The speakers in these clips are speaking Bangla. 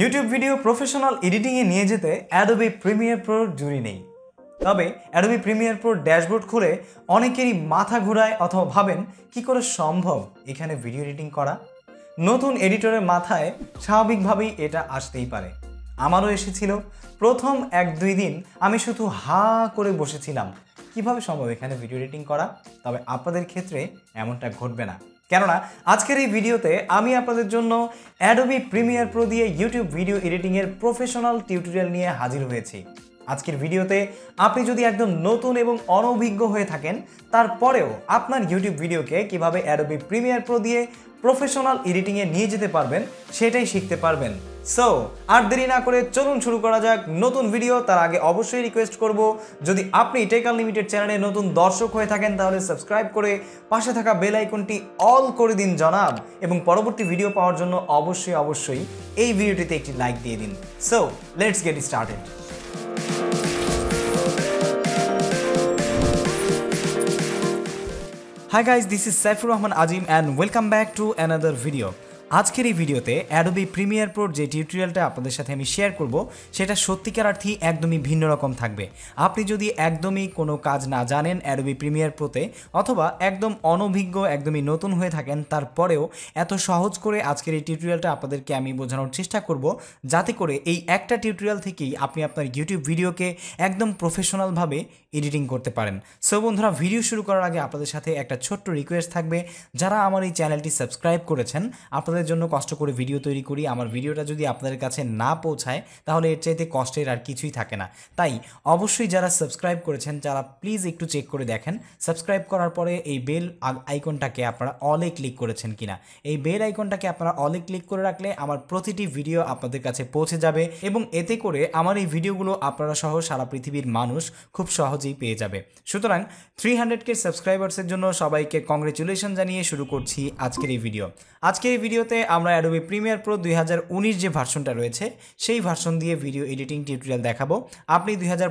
ইউটিউব ভিডিও প্রফেশনাল এডিটিংয়ে নিয়ে যেতে অ্যাডোবি প্রিমিয়ার প্রোর জুড়ি নেই তবে অ্যাডোবি প্রিমিয়ার প্রোর ড্যাশবোর্ড খুলে অনেকেরই মাথা ঘুরায় অথবা ভাবেন কি করে সম্ভব এখানে ভিডিও এডিটিং করা নতুন এডিটরের মাথায় স্বাভাবিকভাবেই এটা আসতেই পারে আমারও এসেছিল প্রথম এক দুই দিন আমি শুধু হা করে বসেছিলাম কিভাবে সম্ভব এখানে ভিডিও এডিটিং করা তবে আপনাদের ক্ষেত্রে এমনটা ঘটবে না কেননা আজকের এই ভিডিওতে আমি আপনাদের জন্য অ্যাডোবি প্রিমিয়ার প্রো দিয়ে ইউটিউব ভিডিও এডিটিংয়ের প্রফেশনাল টিউটোরিয়াল নিয়ে হাজির হয়েছি আজকের ভিডিওতে আপনি যদি একদম নতুন এবং অনভিজ্ঞ হয়ে থাকেন তারপরেও আপনার ইউটিউব ভিডিওকে কিভাবে অ্যাডোবি প্রিমিয়ার প্রো দিয়ে প্রফেশনাল এডিটিংয়ে নিয়ে যেতে পারবেন সেটাই শিখতে পারবেন সো আর দেরি না করে চলুন শুরু করা যাক নতুন ভিডিও তার আগে অবশ্যই রিকোয়েস্ট করব যদি আপনি টেক আনলিমিটেড চ্যানেলে নতুন দর্শক হয়ে থাকেন তাহলে সাবস্ক্রাইব করে পাশে থাকা বেল আইকনটি অল করে দিন জনাব এবং পরবর্তী ভিডিও পাওয়ার জন্য অবশ্যই অবশ্যই এই ভিডিওটিতে একটি লাইক দিয়ে দিন so let's get started hi guys this is Saifur Rahman Azim and welcome back to another video আজকের এই ভিডিওতে অ্যাডোবি প্রিমিয়ার প্রোর যে টিউটোরিয়ালটা আপনাদের সাথে আমি শেয়ার করব সেটা সত্যিকার অর্থে একদমই ভিন্ন রকম থাকবে আপনি যদি একদমই কোনো কাজ না জানেন অ্যাডোবি প্রিমিয়ার প্রোতে অথবা একদম অনভিজ্ঞ একদমই নতুন হয়ে থাকেন তারপরেও এত সহজ করে আজকের এই টিউটোরিয়ালটা আপনাদেরকে আমি বোঝানোর চেষ্টা করব যাতে করে এই একটা টিউটোরিয়াল থেকেই আপনি আপনার ইউটিউব ভিডিওকে একদম প্রফেশনালভাবে এডিটিং করতে পারেন সো বন্ধুরা ভিডিও শুরু করার আগে আপনাদের সাথে একটা ছোট্ট রিকোয়েস্ট থাকবে যারা আমার এই চ্যানেলটি সাবস্ক্রাইব করেছেন আপনাদের জন্য কষ্ট করে ভিডিও তৈরি করি আমার ভিডিওটা যদি আপনাদের কাছে না পৌঁছায় তাহলে এর চাইতে কষ্টের আর কিছুই থাকে না তাই অবশ্যই যারা সাবস্ক্রাইব করেছেন যারা প্লিজ একটু চেক করে দেখেন সাবস্ক্রাইব করার পরে এই বেল আইকনটাকে আপনারা অলে ক্লিক করেছেন কিনা এই বেল আইকনটাকে আপনারা অলে ক্লিক করে রাখলে আমার প্রতিটি ভিডিও আপনাদের কাছে পৌঁছে যাবে এবং এতে করে আমার এই ভিডিওগুলো আপনারা সহ সারা পৃথিবীর মানুষ খুব সহজে সহজেই পেয়ে যাবে সুতরাং থ্রি হান্ড্রেড কে সাবস্ক্রাইবার্সের জন্য সবাইকে কংগ্রেচুলেশন জানিয়ে শুরু করছি আজকের এই ভিডিও আজকের ভিডিওতে আমরা অ্যাডোবি প্রিমিয়ার প্রো দুই যে ভার্সনটা রয়েছে সেই ভার্সন দিয়ে ভিডিও এডিটিং টিউটোরিয়াল দেখাবো আপনি দুই হাজার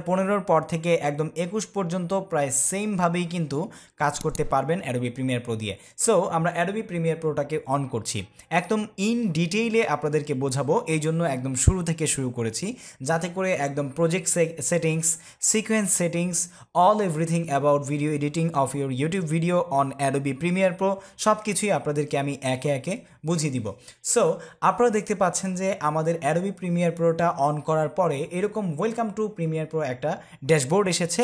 পর থেকে একদম একুশ পর্যন্ত প্রায় সেমভাবেই কিন্তু কাজ করতে পারবেন অ্যাডোবি প্রিমিয়ার প্রো দিয়ে সো আমরা অ্যাডোবি প্রিমিয়ার প্রোটাকে অন করছি একদম ইন ডিটেইলে আপনাদেরকে বোঝাবো এই জন্য একদম শুরু থেকে শুরু করেছি যাতে করে একদম project settings sequence settings all everything about video editing of your YouTube video on Adobe Premiere Pro সব কিছুই আপনাদেরকে আমি একে এক আপনাকে বুঝিয়ে দিব সো আপনারা দেখতে পাচ্ছেন যে আমাদের অ্যারোবি প্রিমিয়ার প্রোটা অন করার পরে এরকম ওয়েলকাম টু প্রিমিয়ার প্রো একটা ড্যাশবোর্ড এসেছে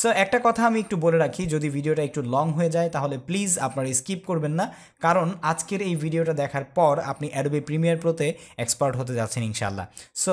সো একটা কথা আমি একটু বলে রাখি যদি ভিডিওটা একটু লং হয়ে যায় তাহলে প্লিজ আপনারা স্কিপ করবেন না কারণ আজকের এই ভিডিওটা দেখার পর আপনি অ্যারোবি প্রিমিয়ার প্রোতে এক্সপার্ট হতে যাচ্ছেন ইনশাল্লাহ সো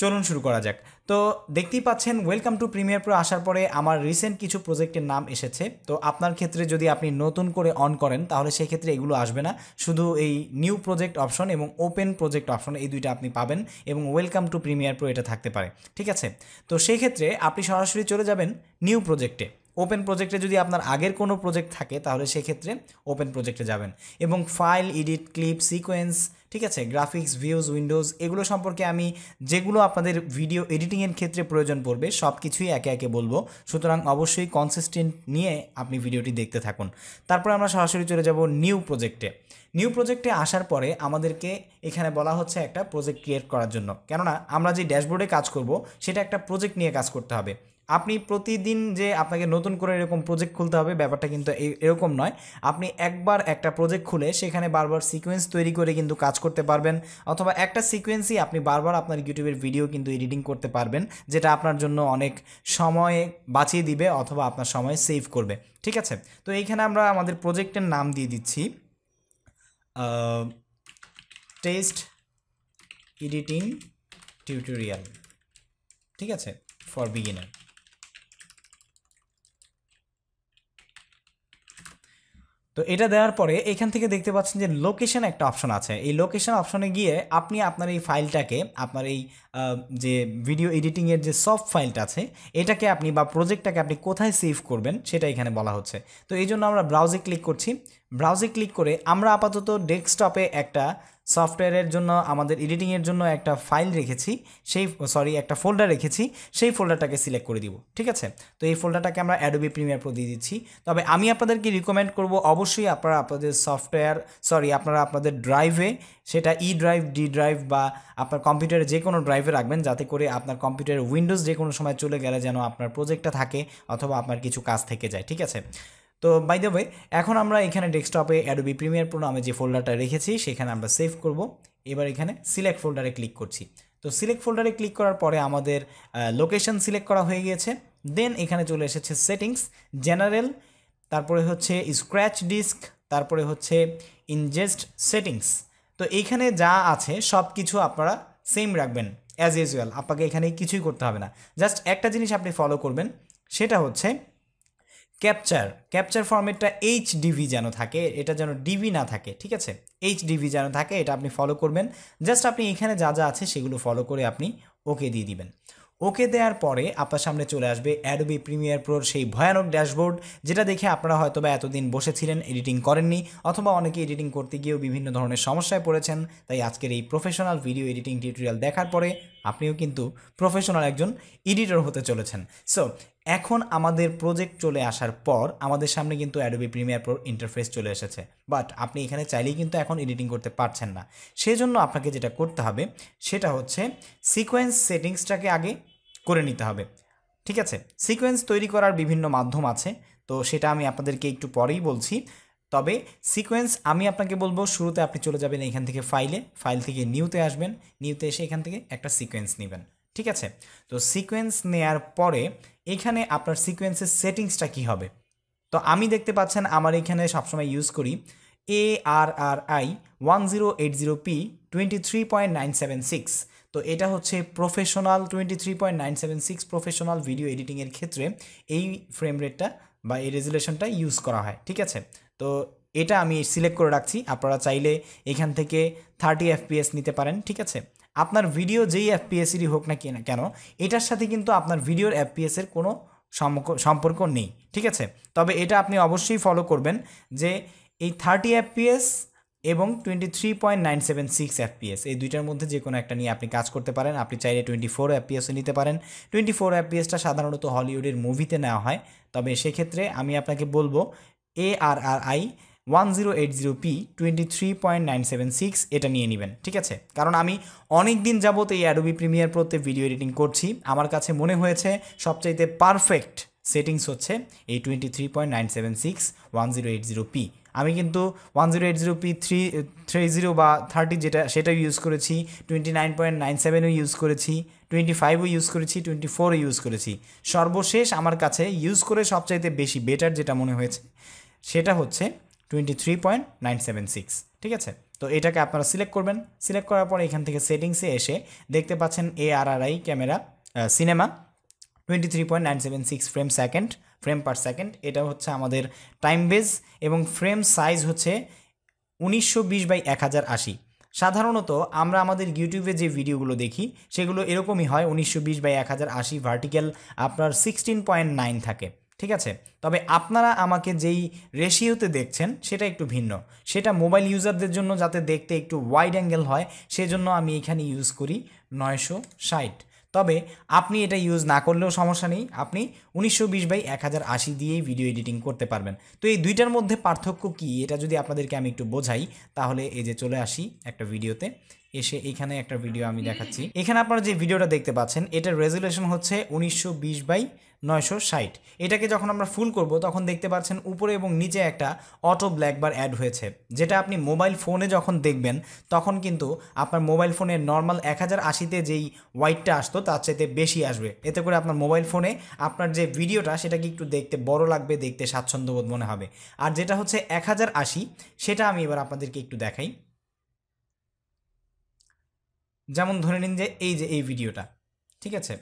চলুন শুরু করা যাক তো দেখতেই পাচ্ছেন ওয়েলকাম টু প্রিমিয়ার প্রো আসার পরে আমার রিসেন্ট কিছু প্রজেক্টের নাম এসেছে তো আপনার ক্ষেত্রে যদি আপনি নতুন করে অন করেন তাহলে সেই ক্ষেত্রে এগুলো আসবে না শুধু এই নিউ প্রজেক্ট অপশন এবং ওপেন প্রজেক্ট অপশন এই দুইটা আপনি পাবেন এবং ওয়েলকাম টু প্রিমিয়ার প্রো এটা থাকতে পারে ঠিক আছে তো সেই ক্ষেত্রে আপনি সরাসরি চলে যাবেন নিউ প্রজেক্টে ওপেন প্রজেক্টে যদি আপনার আগের কোনো প্রজেক্ট থাকে তাহলে সেক্ষেত্রে ওপেন প্রজেক্টে যাবেন এবং ফাইল এডিট ক্লিপ সিকোয়েন্স ঠিক আছে গ্রাফিক্স ভিউজ উইন্ডোজ এগুলো সম্পর্কে আমি যেগুলো আপনাদের ভিডিও এডিটিংয়ের ক্ষেত্রে প্রয়োজন পড়বে সব কিছুই একে একে বলবো সুতরাং অবশ্যই কনসিস্টেন্ট নিয়ে আপনি ভিডিওটি দেখতে থাকুন তারপরে আমরা সরাসরি চলে যাব নিউ প্রজেক্টে নিউ প্রজেক্টে আসার পরে আমাদেরকে এখানে বলা হচ্ছে একটা প্রজেক্ট ক্রিয়েট করার জন্য কেননা আমরা যে ড্যাশবোর্ডে কাজ করব সেটা একটা প্রজেক্ট নিয়ে কাজ করতে হবে আপনি প্রতিদিন যে আপনাকে নতুন করে এরকম প্রজেক্ট খুলতে হবে ব্যাপারটা কিন্তু এরকম নয় আপনি একবার একটা প্রজেক্ট খুলে সেখানে বারবার সিকোয়েন্স তৈরি করে কিন্তু কাজ করতে পারবেন অথবা একটা সিকোয়েন্সই আপনি বারবার আপনার ইউটিউবের ভিডিও কিন্তু এডিটিং করতে পারবেন যেটা আপনার জন্য অনেক সময় বাঁচিয়ে দিবে অথবা আপনার সময় সেভ করবে ঠিক আছে তো এইখানে আমরা আমাদের প্রজেক্টের নাম দিয়ে দিচ্ছি টেস্ট এডিটিং টিউটোরিয়াল ঠিক আছে ফর বিগিনার তো এটা দেওয়ার পরে এখান থেকে দেখতে পাচ্ছেন যে লোকেশন একটা অপশন আছে এই লোকেশন অপশনে গিয়ে আপনি আপনার এই ফাইলটাকে আপনার এই যে ভিডিও এডিটিংয়ের যে সফট ফাইলটা আছে এটাকে আপনি বা প্রজেক্টটাকে আপনি কোথায় সেভ করবেন সেটা এখানে বলা হচ্ছে তো এই জন্য আমরা ব্রাউজে ক্লিক করছি ব্রাউজে ক্লিক করে আমরা আপাতত ডেস্কটপে একটা সফটওয়্যারের জন্য আমাদের এডিটিংয়ের জন্য একটা ফাইল রেখেছি সেই সরি একটা ফোল্ডার রেখেছি সেই ফোল্ডারটাকে সিলেক্ট করে দিব ঠিক আছে তো এই ফোল্ডারটাকে আমরা অ্যাডোবি প্রিমিয়ার প্রো দিয়ে দিচ্ছি তবে আমি আপনাদেরকে রিকমেন্ড করব অবশ্যই আপনারা আপনাদের সফটওয়্যার সরি আপনারা আপনাদের ড্রাইভে সেটা ই ড্রাইভ ডি ড্রাইভ বা আপনার কম্পিউটারে যে কোনো ড্রাইভে রাখবেন যাতে করে আপনার কম্পিউটারের উইন্ডোজ যে কোনো সময় চলে গেলে যেন আপনার প্রজেক্টটা থাকে অথবা আপনার কিছু কাজ থেকে যায় ঠিক আছে তো বাই দ্য ওয়ে এখন আমরা এখানে ডেস্কটপে অ্যাডোবি প্রিমিয়ার প্রো নামে যে ফোল্ডারটা রেখেছি সেখানে আমরা সেভ করব এবার এখানে সিলেক্ট ফোল্ডারে ক্লিক করছি তো সিলেক্ট ফোল্ডারে ক্লিক করার পরে আমাদের লোকেশন সিলেক্ট করা হয়ে গিয়েছে দেন এখানে চলে এসেছে সেটিংস জেনারেল তারপরে হচ্ছে স্ক্র্যাচ ডিস্ক তারপরে হচ্ছে ইনজেস্ট সেটিংস তো এইখানে যা আছে সব কিছু আপনারা সেম রাখবেন অ্যাজ ইউজুয়াল আপনাকে এখানে কিছুই করতে হবে না জাস্ট একটা জিনিস আপনি ফলো করবেন সেটা হচ্ছে ক্যাপচার ক্যাপচার ফর্মেটটা এইচ ডিভি যেন থাকে এটা যেন ডিভি না থাকে ঠিক আছে এইচ ডিভি যেন থাকে এটা আপনি ফলো করবেন জাস্ট আপনি এখানে যা যা আছে সেগুলো ফলো করে আপনি ওকে দিয়ে দিবেন ওকে দেওয়ার পরে আপনার সামনে চলে আসবে অ্যাডোবি প্রিমিয়ার প্রোর সেই ভয়ানক ড্যাশবোর্ড যেটা দেখে আপনারা হয়তো বা এতদিন বসেছিলেন এডিটিং করেননি অথবা অনেকে এডিটিং করতে গিয়েও বিভিন্ন ধরনের সমস্যায় পড়েছেন তাই আজকের এই প্রফেশনাল ভিডিও এডিটিং টিউটোরিয়াল দেখার পরে আপনিও কিন্তু প্রফেশনাল একজন এডিটর হতে চলেছেন সো এখন আমাদের প্রজেক্ট চলে আসার পর আমাদের সামনে কিন্তু অ্যাডোবি প্রিমিয়ার প্রো ইন্টারফেস চলে এসেছে বাট আপনি এখানে চাইলেই কিন্তু এখন এডিটিং করতে পারছেন না সেজন্য আপনাকে যেটা করতে হবে সেটা হচ্ছে সিকোয়েন্স সেটিংসটাকে আগে করে নিতে হবে ঠিক আছে সিকোয়েন্স তৈরি করার বিভিন্ন মাধ্যম আছে তো সেটা আমি আপনাদেরকে একটু পরেই বলছি তবে সিকোয়েন্স আমি আপনাকে বলবো শুরুতে আপনি চলে যাবেন এখান থেকে ফাইলে ফাইল থেকে নিউতে আসবেন নিউতে এসে এখান থেকে একটা সিকোয়েন্স নেবেন ঠিক আছে তো সিকোয়েন্স নেয়ার পরে এখানে আপনার সিকোয়েন্সের সেটিংসটা কি হবে তো আমি দেখতে পাচ্ছেন আমার এখানে সবসময় ইউজ করি A R R I one zero eight zero p twenty three point nine seven six তো এটা হচ্ছে professional twenty three point nine seven six professional video এডিটিংয়ের ক্ষেত্রে এই ফ্রেম রেটটা বা এই রেজুলেশনটা ইউজ করা হয় ঠিক আছে তো এটা আমি সিলেক্ট করে রাখছি আপনারা চাইলে এখান থেকে থার্টি এফপিএস নিতে পারেন ঠিক আছে আপনার ভিডিও যেই এফপিএসেরই হোক না কেন এটার সাথে কিন্তু আপনার ভিডিওর এফপিএসের কোনো সম্পর্ক নেই ঠিক আছে তবে এটা আপনি অবশ্যই ফলো করবেন যে এই থার্টি এফপিএস এবং twenty three point nine seven six FPS এই দুইটার মধ্যে যে কোনো একটা নিয়ে আপনি কাজ করতে পারেন আপনি চাইলে টোয়েন্টি ফোর এফপিএসও নিতে পারেন টোয়েন্টি ফোর এফপিএসটা সাধারণত হলিউডের মুভিতে নেওয়া হয় তবে সেক্ষেত্রে আমি আপনাকে বলবো ARRI one zero eight zero p twenty three point nine seven six এটা নিয়ে নেবেন ঠিক আছে কারণ আমি অনেক দিন যাবত এই অ্যাডোবি প্রিমিয়ার প্রোতে ভিডিও এডিটিং করছি আমার কাছে মনে হয়েছে সবচাইতে পারফেক্ট সেটিংস হচ্ছে এই twenty three point nine seven six one zero eight zero p আমি কিন্তু one zero eight zero p three three zero বা থার্টি যেটা সেটাও ইউজ করেছি টোয়েন্টি নাইন পয়েন্ট নাইন সেভেনও ইউজ করেছি টোয়েন্টি ফাইভও ইউজ করেছি টোয়েন্টি ফোরও ইউজ করেছি সর্বশেষ আমার কাছে ইউজ করে সবচাইতে বেশি বেটার যেটা মনে হয়েছে সেটা হচ্ছে twenty three point nine seven six ঠিক আছে তো এটাকে আপনারা সিলেক্ট করবেন সিলেক্ট করার পর এখান থেকে সেটিংসে এসে দেখতে পাচ্ছেন A R R I camera cinema twenty three point nine seven six frame second frame per second এটা হচ্ছে আমাদের টাইম বেজ এবং ফ্রেম সাইজ হচ্ছে উনিশশো বিশ বাই এক হাজার আশি সাধারণত আমরা আমাদের ইউটিউবে যে ভিডিওগুলো দেখি সেগুলো এরকমই হয় উনিশশো বিশ বাই এক হাজার আশি ভার্টিক্যাল আপনার সিক্সটিন পয়েন্ট নাইন থাকে ঠিক আছে তবে আপনারা আমাকে যেই রেশিওতে দেখছেন সেটা একটু ভিন্ন সেটা মোবাইল ইউজারদের জন্য যাতে দেখতে একটু ওয়াইড অ্যাঙ্গেল হয় সেজন্য আমি এখানে ইউজ করি নয়শো ষাট তবে আপনি এটা ইউজ না করলেও সমস্যা নেই আপনি উনিশশো বিশ বাই এক হাজার আশি দিয়েই ভিডিও এডিটিং করতে পারবেন তো এই দুইটার মধ্যে পার্থক্য কি এটা যদি আপনাদেরকে আমি একটু বোঝাই তাহলে এই যে চলে আসি একটা ভিডিওতে এসে এখানে একটা ভিডিও আমি দেখাচ্ছি এখানে আপনারা যে ভিডিওটা দেখতে পাচ্ছেন এটার রেজুলেশন হচ্ছে উনিশশো বিশ বাই নয়শো ষাট এটাকে যখন আমরা ফুল করব তখন দেখতে পাচ্ছেন উপরে এবং নিচে একটা অটো ব্ল্যাকবার অ্যাড হয়েছে যেটা আপনি মোবাইল ফোনে যখন দেখবেন তখন কিন্তু আপনার মোবাইল ফোনের নর্মাল এক হাজার আশিতে যেই হোয়াইটটা আসতো তার চাইতে বেশি আসবে এতে করে আপনার মোবাইল ফোনে আপনার যে ভিডিওটা সেটাকে একটু দেখতে বড় লাগবে দেখতে স্বাচ্ছন্দ্যবোধ মনে হবে আর যেটা হচ্ছে এক হাজার আশি সেটা আমি এবার আপনাদেরকে একটু দেখাই যেমন ধরে নিন যে এই যে এই ভিডিওটা ঠিক আছে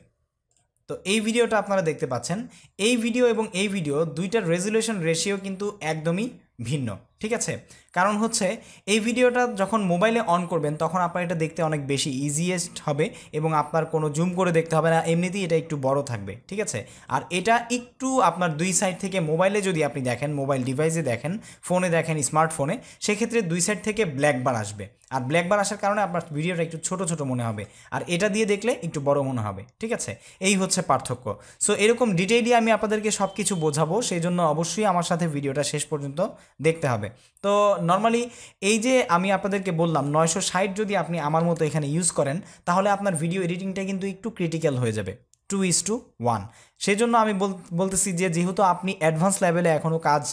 তো এই ভিডিওটা আপনারা দেখতে পাচ্ছেন এই ভিডিও এবং এই ভিডিও দুইটার রেজুলেশন রেশিও কিন্তু একদমই ভিন্ন ঠিক আছে কারণ হচ্ছে এই ভিডিওটা যখন মোবাইলে অন করবেন তখন আপনার এটা দেখতে অনেক বেশি ইজিয়েস্ট হবে এবং আপনার কোনো জুম করে দেখতে হবে না এমনিতেই এটা একটু বড় থাকবে ঠিক আছে আর এটা একটু আপনার দুই সাইড থেকে মোবাইলে যদি আপনি দেখেন মোবাইল ডিভাইসে দেখেন ফোনে দেখেন স্মার্টফোনে সেক্ষেত্রে দুই সাইড থেকে ব্ল্যাক বার আসবে আর ব্ল্যাক বার আসার কারণে আপনার ভিডিওটা একটু ছোট ছোট মনে হবে আর এটা দিয়ে দেখলে একটু বড় মনে হবে ঠিক আছে এই হচ্ছে পার্থক্য সো এরকম ডিটেইলি আমি আপনাদেরকে সব কিছু বোঝাবো সেই জন্য অবশ্যই আমার সাথে ভিডিওটা শেষ পর্যন্ত দেখতে হবে তো নর্মালি এই যে আমি আপনাদেরকে বললাম নয়শো ষাট যদি আপনি আমার মতো এখানে ইউজ করেন তাহলে আপনার ভিডিও এডিটিংটা কিন্তু একটু ক্রিটিক্যাল হয়ে যাবে টু ইজ টু ওয়ান সেই জন্য আমি বলতেছি যে যেহেতু আপনি অ্যাডভান্স লেভেলে এখনও কাজ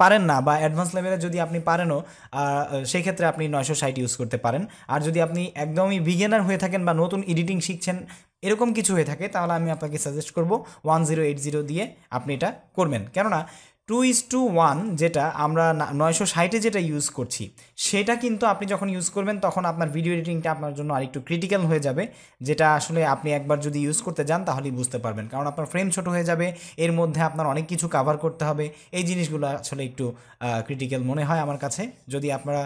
পারেন না বা অ্যাডভান্স লেভেলে যদি আপনি পারেনও সেই ক্ষেত্রে আপনি নয়শো ষাট ইউজ করতে পারেন আর যদি আপনি একদমই বিগেনার হয়ে থাকেন বা নতুন এডিটিং শিখছেন এরকম কিছু হয়ে থাকে তাহলে আমি আপনাকে সাজেস্ট করব ওয়ান জিরো এইট জিরো দিয়ে আপনি এটা করবেন কেননা টু ইস টু ওয়ান যেটা আমরা নয়শো ষাটে যেটা ইউজ করছি সেটা কিন্তু আপনি যখন ইউজ করবেন তখন আপনার ভিডিও এডিটিংটা আপনার জন্য আরেকটু ক্রিটিক্যাল হয়ে যাবে যেটা আসলে আপনি একবার যদি ইউজ করতে যান তাহলেই বুঝতে পারবেন কারণ আপনার ফ্রেম ছোট হয়ে যাবে এর মধ্যে আপনার অনেক কিছু কাভার করতে হবে এই জিনিসগুলো আসলে একটু ক্রিটিক্যাল মনে হয় আমার কাছে যদি আপনারা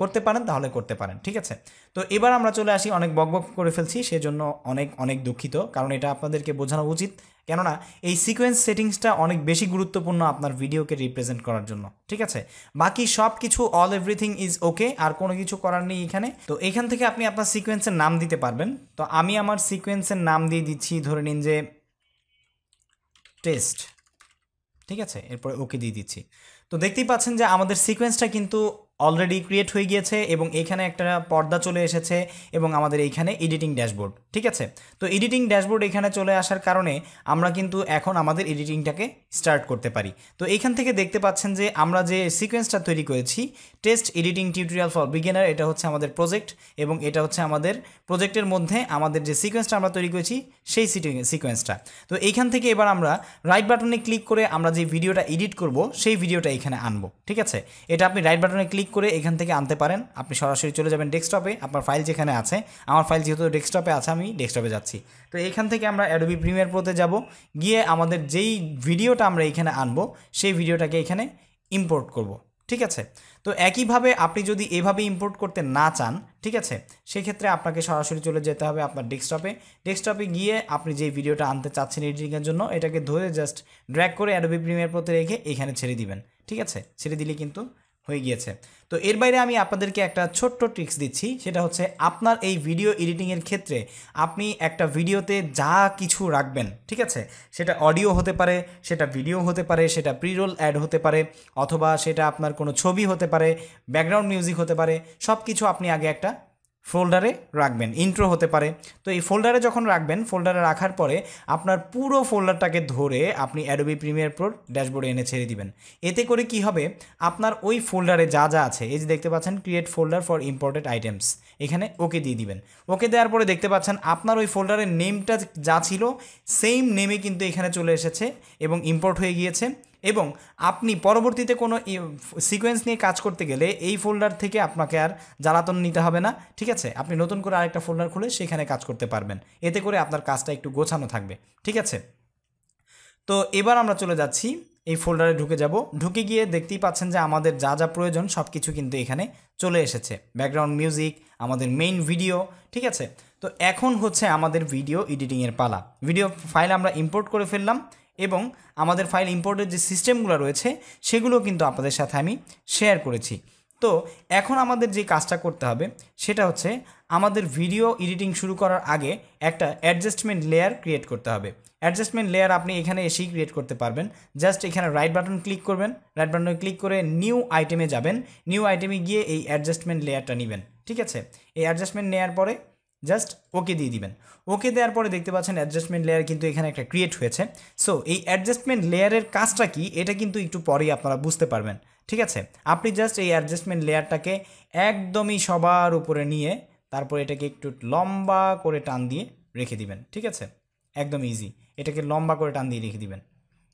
করতে পারেন তাহলে করতে পারেন ঠিক আছে তো এবার আমরা চলে আসি অনেক বকবক করে ফেলছি সেজন্য অনেক অনেক দুঃখিত কারণ এটা আপনাদেরকে বোঝানো উচিত কেননা এই সিকোয়েন্স সেটিংসটা অনেক বেশি গুরুত্বপূর্ণ আপনার ভিডিওকে রিপ্রেজেন্ট করার জন্য ঠিক আছে বাকি সব কিছু অল এভরিথিং ইজ ওকে আর কোনো কিছু করার নেই এখানে তো এখান থেকে আপনি আপনার সিকোয়েন্সের নাম দিতে পারবেন তো আমি আমার সিকোয়েন্সের নাম দিয়ে দিচ্ছি ধরে নিন যে টেস্ট ঠিক আছে এরপরে ওকে দিয়ে দিচ্ছি তো দেখতেই পাচ্ছেন যে আমাদের সিকোয়েন্সটা কিন্তু অলরেডি ক্রিয়েট হয়ে গিয়েছে এবং এখানে একটা পর্দা চলে এসেছে এবং আমাদের এইখানে এডিটিং ড্যাশবোর্ড ঠিক আছে তো এডিটিং ড্যাশবোর্ড এখানে চলে আসার কারণে আমরা কিন্তু এখন আমাদের এডিটিংটাকে স্টার্ট করতে পারি তো এখান থেকে দেখতে পাচ্ছেন যে আমরা যে সিকোয়েন্সটা তৈরি করেছি test editing tutorial for beginner এটা হচ্ছে আমাদের প্রজেক্ট এবং এটা হচ্ছে আমাদের প্রজেক্টের মধ্যে আমাদের যে সিকোয়েন্সটা আমরা তৈরি করেছি সেই সিকোয়েন্সটা তো এইখান থেকে এবার আমরা রাইট বাটনে ক্লিক করে আমরা যে ভিডিওটা এডিট করব সেই ভিডিওটা এখানে আনবো ঠিক আছে এটা আপনি রাইট বাটনে ক্লিক করে এখান থেকে আনতে পারেন আপনি সরাসরি চলে যাবেন ডেস্কটপে আপনার ফাইল যেখানে আছে আমার ফাইল যেহেতু ডেস্কটপে আছে আমি ডেস্কটপে যাচ্ছি তো এখান থেকে আমরা অ্যাডোবি প্রিমিয়ার প্রোতে যাব গিয়ে আমাদের যেই ভিডিওটা আমরা এখানে আনবো সেই ভিডিওটাকে এখানে ইম্পোর্ট করব ঠিক আছে তো একইভাবে আপনি যদি এভাবে ইম্পোর্ট করতে না চান ঠিক আছে সেক্ষেত্রে আপনাকে সরাসরি চলে যেতে হবে আপনার ডেস্কটপে ডেস্কটপে গিয়ে আপনি যে ভিডিওটা আনতে চাচ্ছেন এডিটিংয়ের জন্য এটাকে ধরে জাস্ট ড্র্যাগ করে অ্যাডোবি প্রিমিয়ার প্রোতে রেখে এখানে ছেড়ে দিবেন ঠিক আছে ছেড়ে দিলে কিন্তু হয়ে গিয়েছে তো এর বাইরে আমি আপনাদেরকে একটা ছোট্ট ট্রিক্স দিচ্ছি সেটা হচ্ছে আপনার এই ভিডিও এডিটিংয়ের ক্ষেত্রে আপনি একটা ভিডিওতে যা কিছু রাখবেন ঠিক আছে সেটা অডিও হতে পারে সেটা ভিডিও হতে পারে সেটা প্রিরোল অ্যাড হতে পারে অথবা সেটা আপনার কোনো ছবি হতে পারে ব্যাকগ্রাউন্ড মিউজিক হতে পারে সব কিছু আপনি আগে একটা ফোল্ডারে রাখবেন ইন্ট্রো হতে পারে তো এই ফোল্ডারে যখন রাখবেন ফোল্ডারে রাখার পরে আপনার পুরো ফোল্ডারটাকে ধরে আপনি অ্যাডোবি প্রিমিয়ার প্রোর ড্যাশবোর্ডে এনে ছেড়ে দিবেন এতে করে কি হবে আপনার ওই ফোল্ডারে যা যা আছে এই যে দেখতে পাচ্ছেন create folder for imported items এখানে ওকে দিয়ে দিবেন ওকে দেওয়ার পরে দেখতে পাচ্ছেন আপনার ওই ফোল্ডারের নেমটা যা ছিল সেম নেমে কিন্তু এখানে চলে এসেছে এবং ইম্পোর্ট হয়ে গিয়েছে এবং আপনি পরবর্তীতে কোনো সিকোয়েন্স নিয়ে কাজ করতে গেলে এই ফোল্ডার থেকে আপনাকে আর জ্বালাতন নিতে হবে না ঠিক আছে আপনি নতুন করে আরেকটা ফোল্ডার খুলে সেখানে কাজ করতে পারবেন এতে করে আপনার কাজটা একটু গোছানো থাকবে ঠিক আছে তো এবার আমরা চলে যাচ্ছি এই ফোল্ডারে ঢুকে যাব ঢুকে গিয়ে দেখতেই পাচ্ছেন যে আমাদের যা যা প্রয়োজন সব কিছু কিন্তু এখানে চলে এসেছে ব্যাকগ্রাউন্ড মিউজিক আমাদের মেইন ভিডিও ঠিক আছে তো এখন হচ্ছে আমাদের ভিডিও এডিটিংয়ের পালা ভিডিও ফাইল আমরা ইম্পোর্ট করে ফেললাম এবং আমাদের ফাইল ইম্পোর্টের যে সিস্টেমগুলো রয়েছে সেগুলো কিন্তু আপনাদের সাথে আমি শেয়ার করেছি তো এখন আমাদের যে কাজটা করতে হবে সেটা হচ্ছে আমাদের ভিডিও এডিটিং শুরু করার আগে একটা অ্যাডজাস্টমেন্ট লেয়ার ক্রিয়েট করতে হবে অ্যাডজাস্টমেন্ট লেয়ার আপনি এখানে এসেই ক্রিয়েট করতে পারবেন জাস্ট এখানে রাইট বাটন ক্লিক করবেন রাইট বাটনে ক্লিক করে নিউ আইটেমে যাবেন নিউ আইটেমে গিয়ে এই অ্যাডজাস্টমেন্ট লেয়ারটা নেবেন ঠিক আছে এই অ্যাডজাস্টমেন্ট নেওয়ার পরে জাস্ট ওকে দিয়ে দিবেন ওকে দেওয়ার পরে দেখতে পাচ্ছেন অ্যাডজাস্টমেন্ট লেয়ার কিন্তু এখানে একটা ক্রিয়েট হয়েছে সো এই অ্যাডজাস্টমেন্ট লেয়ারের কাজটা কি এটা কিন্তু একটু পরেই আপনারা বুঝতে পারবেন ঠিক আছে আপনি জাস্ট এই অ্যাডজাস্টমেন্ট লেয়ারটাকে একদমই সবার উপরে নিয়ে তারপরে এটাকে একটু লম্বা করে টান দিয়ে রেখে দিবেন ঠিক আছে একদম ইজি এটাকে লম্বা করে টান দিয়ে রেখে দিবেন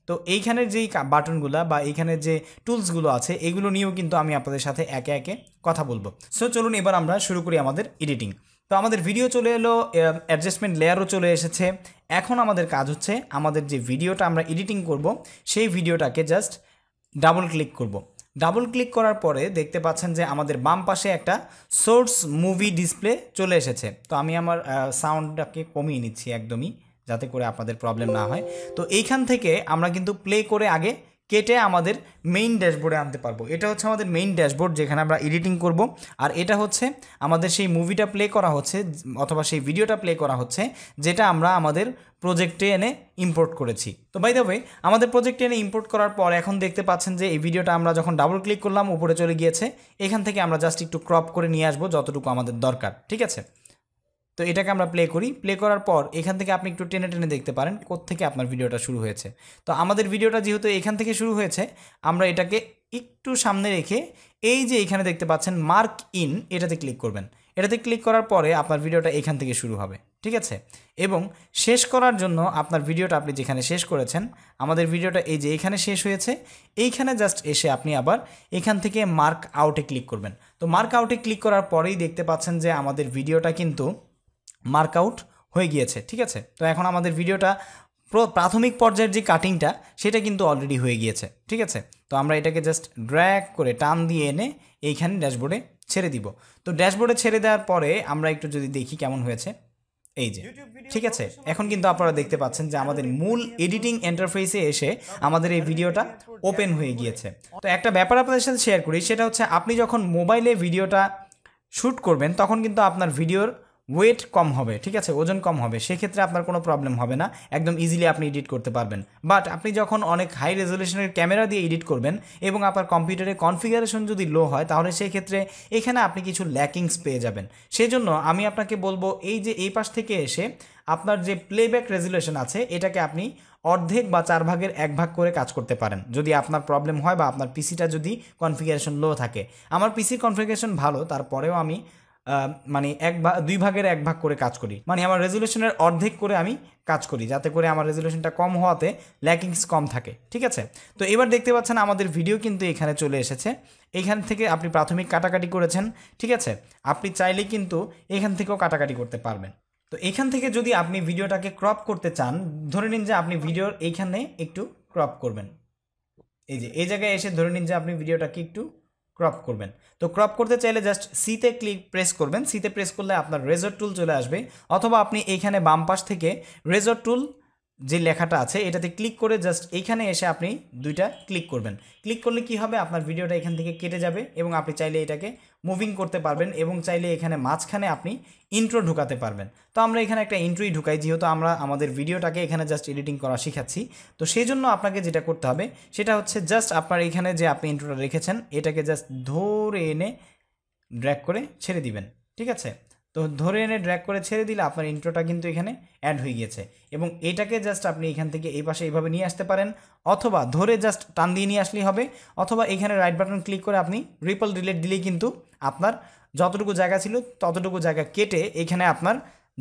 তো এইখানের যেই বাটনগুলো বা এইখানের যে টুলসগুলো আছে এগুলো নিয়েও কিন্তু আমি আপনাদের সাথে একে একে কথা বলবো সো চলুন এবার আমরা শুরু করি আমাদের এডিটিং তো আমাদের ভিডিও চলে এলো অ্যাডজাস্টমেন্ট লেয়ারও চলে এসেছে এখন আমাদের কাজ হচ্ছে আমাদের যে ভিডিওটা আমরা এডিটিং করব সেই ভিডিওটাকে জাস্ট ডাবল ক্লিক করব। ডাবল ক্লিক করার পরে দেখতে পাচ্ছেন যে আমাদের বাম পাশে একটা সোর্স মুভি ডিসপ্লে চলে এসেছে তো আমি আমার সাউন্ডটাকে কমিয়ে নিচ্ছি একদমই যাতে করে আপনাদের প্রবলেম না হয় তো এইখান থেকে আমরা কিন্তু প্লে করে আগে কেটে আমাদের মেইন ড্যাশবোর্ডে আনতে পারবো এটা হচ্ছে আমাদের মেইন ড্যাশবোর্ড যেখানে আমরা এডিটিং করব আর এটা হচ্ছে আমাদের সেই মুভিটা প্লে করা হচ্ছে অথবা সেই ভিডিওটা প্লে করা হচ্ছে যেটা আমরা আমাদের প্রজেক্টে এনে ইম্পোর্ট করেছি তো বাই দ্য আমাদের প্রজেক্টে এনে ইম্পোর্ট করার পর এখন দেখতে পাচ্ছেন যে এই ভিডিওটা আমরা যখন ডাবল ক্লিক করলাম উপরে চলে গিয়েছে এখান থেকে আমরা জাস্ট একটু ক্রপ করে নিয়ে আসবো যতটুকু আমাদের দরকার ঠিক আছে তো এটাকে আমরা প্লে করি প্লে করার পর এখান থেকে আপনি একটু টেনে টেনে দেখতে পারেন কোথেকে আপনার ভিডিওটা শুরু হয়েছে তো আমাদের ভিডিওটা যেহেতু এখান থেকে শুরু হয়েছে আমরা এটাকে একটু সামনে রেখে এই যে এখানে দেখতে পাচ্ছেন মার্ক ইন এটাতে ক্লিক করবেন এটাতে ক্লিক করার পরে আপনার ভিডিওটা এখান থেকে শুরু হবে ঠিক আছে এবং শেষ করার জন্য আপনার ভিডিওটা আপনি যেখানে শেষ করেছেন আমাদের ভিডিওটা এই যে এখানে শেষ হয়েছে এইখানে জাস্ট এসে আপনি আবার এখান থেকে মার্ক আউটে ক্লিক করবেন তো মার্ক আউটে ক্লিক করার পরেই দেখতে পাচ্ছেন যে আমাদের ভিডিওটা কিন্তু মার্কআউট হয়ে গিয়েছে ঠিক আছে তো এখন আমাদের ভিডিওটা প্রাথমিক পর্যায়ের যে কাটিংটা সেটা কিন্তু অলরেডি হয়ে গিয়েছে ঠিক আছে তো আমরা এটাকে জাস্ট ড্র্যাক করে টান দিয়ে এনে এইখানে ড্যাশবোর্ডে ছেড়ে দিব তো ড্যাশবোর্ডে ছেড়ে দেওয়ার পরে আমরা একটু যদি দেখি কেমন হয়েছে এই যে ঠিক আছে এখন কিন্তু আপনারা দেখতে পাচ্ছেন যে আমাদের মূল এডিটিং এন্টারফেসে এসে আমাদের এই ভিডিওটা ওপেন হয়ে গিয়েছে তো একটা ব্যাপার আপনাদের সাথে শেয়ার করি সেটা হচ্ছে আপনি যখন মোবাইলে ভিডিওটা শ্যুট করবেন তখন কিন্তু আপনার ভিডিওর ওয়েট কম হবে ঠিক আছে ওজন কম হবে সেক্ষেত্রে আপনার কোনো প্রবলেম হবে না একদম ইজিলি আপনি এডিট করতে পারবেন বাট আপনি যখন অনেক হাই রেজলিউশনের ক্যামেরা দিয়ে এডিট করবেন এবং আপনার কম্পিউটারের কনফিগারেশন যদি লো হয় তাহলে সেই ক্ষেত্রে এখানে আপনি কিছু ল্যাকিংস পেয়ে যাবেন সেই জন্য আমি আপনাকে বলবো এই যে এই পাশ থেকে এসে আপনার যে প্লেব্যাক রেজলিউশন আছে এটাকে আপনি অর্ধেক বা চার ভাগের এক ভাগ করে কাজ করতে পারেন যদি আপনার প্রবলেম হয় বা আপনার পিসিটা যদি কনফিগারেশন লো থাকে আমার পিসির কনফিগারেশন ভালো তারপরেও আমি মানে এক ভাগ দুই ভাগের এক ভাগ করে কাজ করি মানে আমার রেজুলেশনের অর্ধেক করে আমি কাজ করি যাতে করে আমার রেজুলেশনটা কম হওয়াতে ল্যাকিংস কম থাকে ঠিক আছে তো এবার দেখতে পাচ্ছেন আমাদের ভিডিও কিন্তু এখানে চলে এসেছে এখান থেকে আপনি প্রাথমিক কাটাকাটি করেছেন ঠিক আছে আপনি চাইলে কিন্তু এখান থেকেও কাটাকাটি করতে পারবেন তো এখান থেকে যদি আপনি ভিডিওটাকে ক্রপ করতে চান ধরে নিন যে আপনি ভিডিওর এইখানে একটু ক্রপ করবেন এই যে এই জায়গায় এসে ধরে নিন যে আপনি ভিডিওটাকে একটু ক্রপ করবেন তো ক্রপ করতে চাইলে জাস্ট সিতে ক্লিক প্রেস করবেন সিতে প্রেস করলে আপনার রেজর টুল চলে আসবে অথবা আপনি এইখানে বাম পাশ থেকে রেজর টুল যে লেখাটা আছে এটাতে ক্লিক করে জাস্ট এইখানে এসে আপনি দুইটা ক্লিক করবেন ক্লিক করলে কি হবে আপনার ভিডিওটা এখান থেকে কেটে যাবে এবং আপনি চাইলে এটাকে মুভিং করতে পারবেন এবং চাইলে এখানে মাঝখানে আপনি ইন্ট্রো ঢুকাতে পারবেন তো আমরা এখানে একটা ইন্ট্রোই ঢুকাই যেহেতু আমরা আমাদের ভিডিওটাকে এখানে জাস্ট এডিটিং করা শিখাচ্ছি তো সেই জন্য আপনাকে যেটা করতে হবে সেটা হচ্ছে জাস্ট আপনার এখানে যে আপনি ইন্ট্রোটা রেখেছেন এটাকে জাস্ট ধরে এনে ড্র্যাক করে ছেড়ে দিবেন ঠিক আছে তো ধরে এনে ড্র্যাগ করে ছেড়ে দিলে আপনার ইন্ট্রোটা কিন্তু এখানে অ্যাড হয়ে গেছে এবং এটাকে জাস্ট আপনি এখান থেকে এই পাশে এইভাবে নিয়ে আসতে পারেন অথবা ধরে জাস্ট টান দিয়ে নিয়ে আসলেই হবে অথবা এখানে রাইট বাটন ক্লিক করে আপনি রিপল ডিলেট দিলেই কিন্তু আপনার যতটুকু জায়গা ছিল ততটুকু জায়গা কেটে এখানে আপনার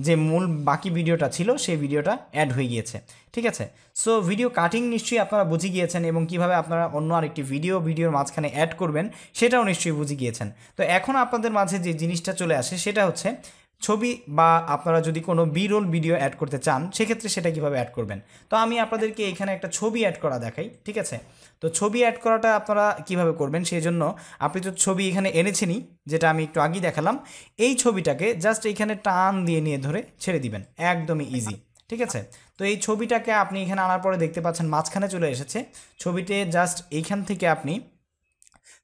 যে মূল বাকি ভিডিওটা ছিল সেই ভিডিওটা অ্যাড হয়ে গিয়েছে ঠিক আছে সো ভিডিও কাটিং নিশ্চয়ই আপনারা বুঝে গিয়েছেন এবং কিভাবে আপনারা অন্য আরেকটি ভিডিও ভিডিওর মাঝখানে অ্যাড করবেন সেটাও নিশ্চয়ই বুঝে গিয়েছেন তো এখন আপনাদের মাঝে যে জিনিসটা চলে আসে সেটা হচ্ছে ছবি বা আপনারা যদি কোনো বি রোল ভিডিও অ্যাড করতে চান সেক্ষেত্রে সেটা কিভাবে অ্যাড করবেন তো আমি আপনাদেরকে এখানে একটা ছবি অ্যাড করা দেখাই ঠিক আছে তো ছবি অ্যাড করাটা আপনারা কিভাবে করবেন সেই জন্য আপনি তো ছবি এখানে এনেছেনই যেটা আমি একটু আগেই দেখালাম এই ছবিটাকে জাস্ট এখানে টান দিয়ে নিয়ে ধরে ছেড়ে দিবেন একদমই ইজি ঠিক আছে তো এই ছবিটাকে আপনি এখানে আনার পরে দেখতে পাচ্ছেন মাঝখানে চলে এসেছে ছবিতে জাস্ট এইখান থেকে আপনি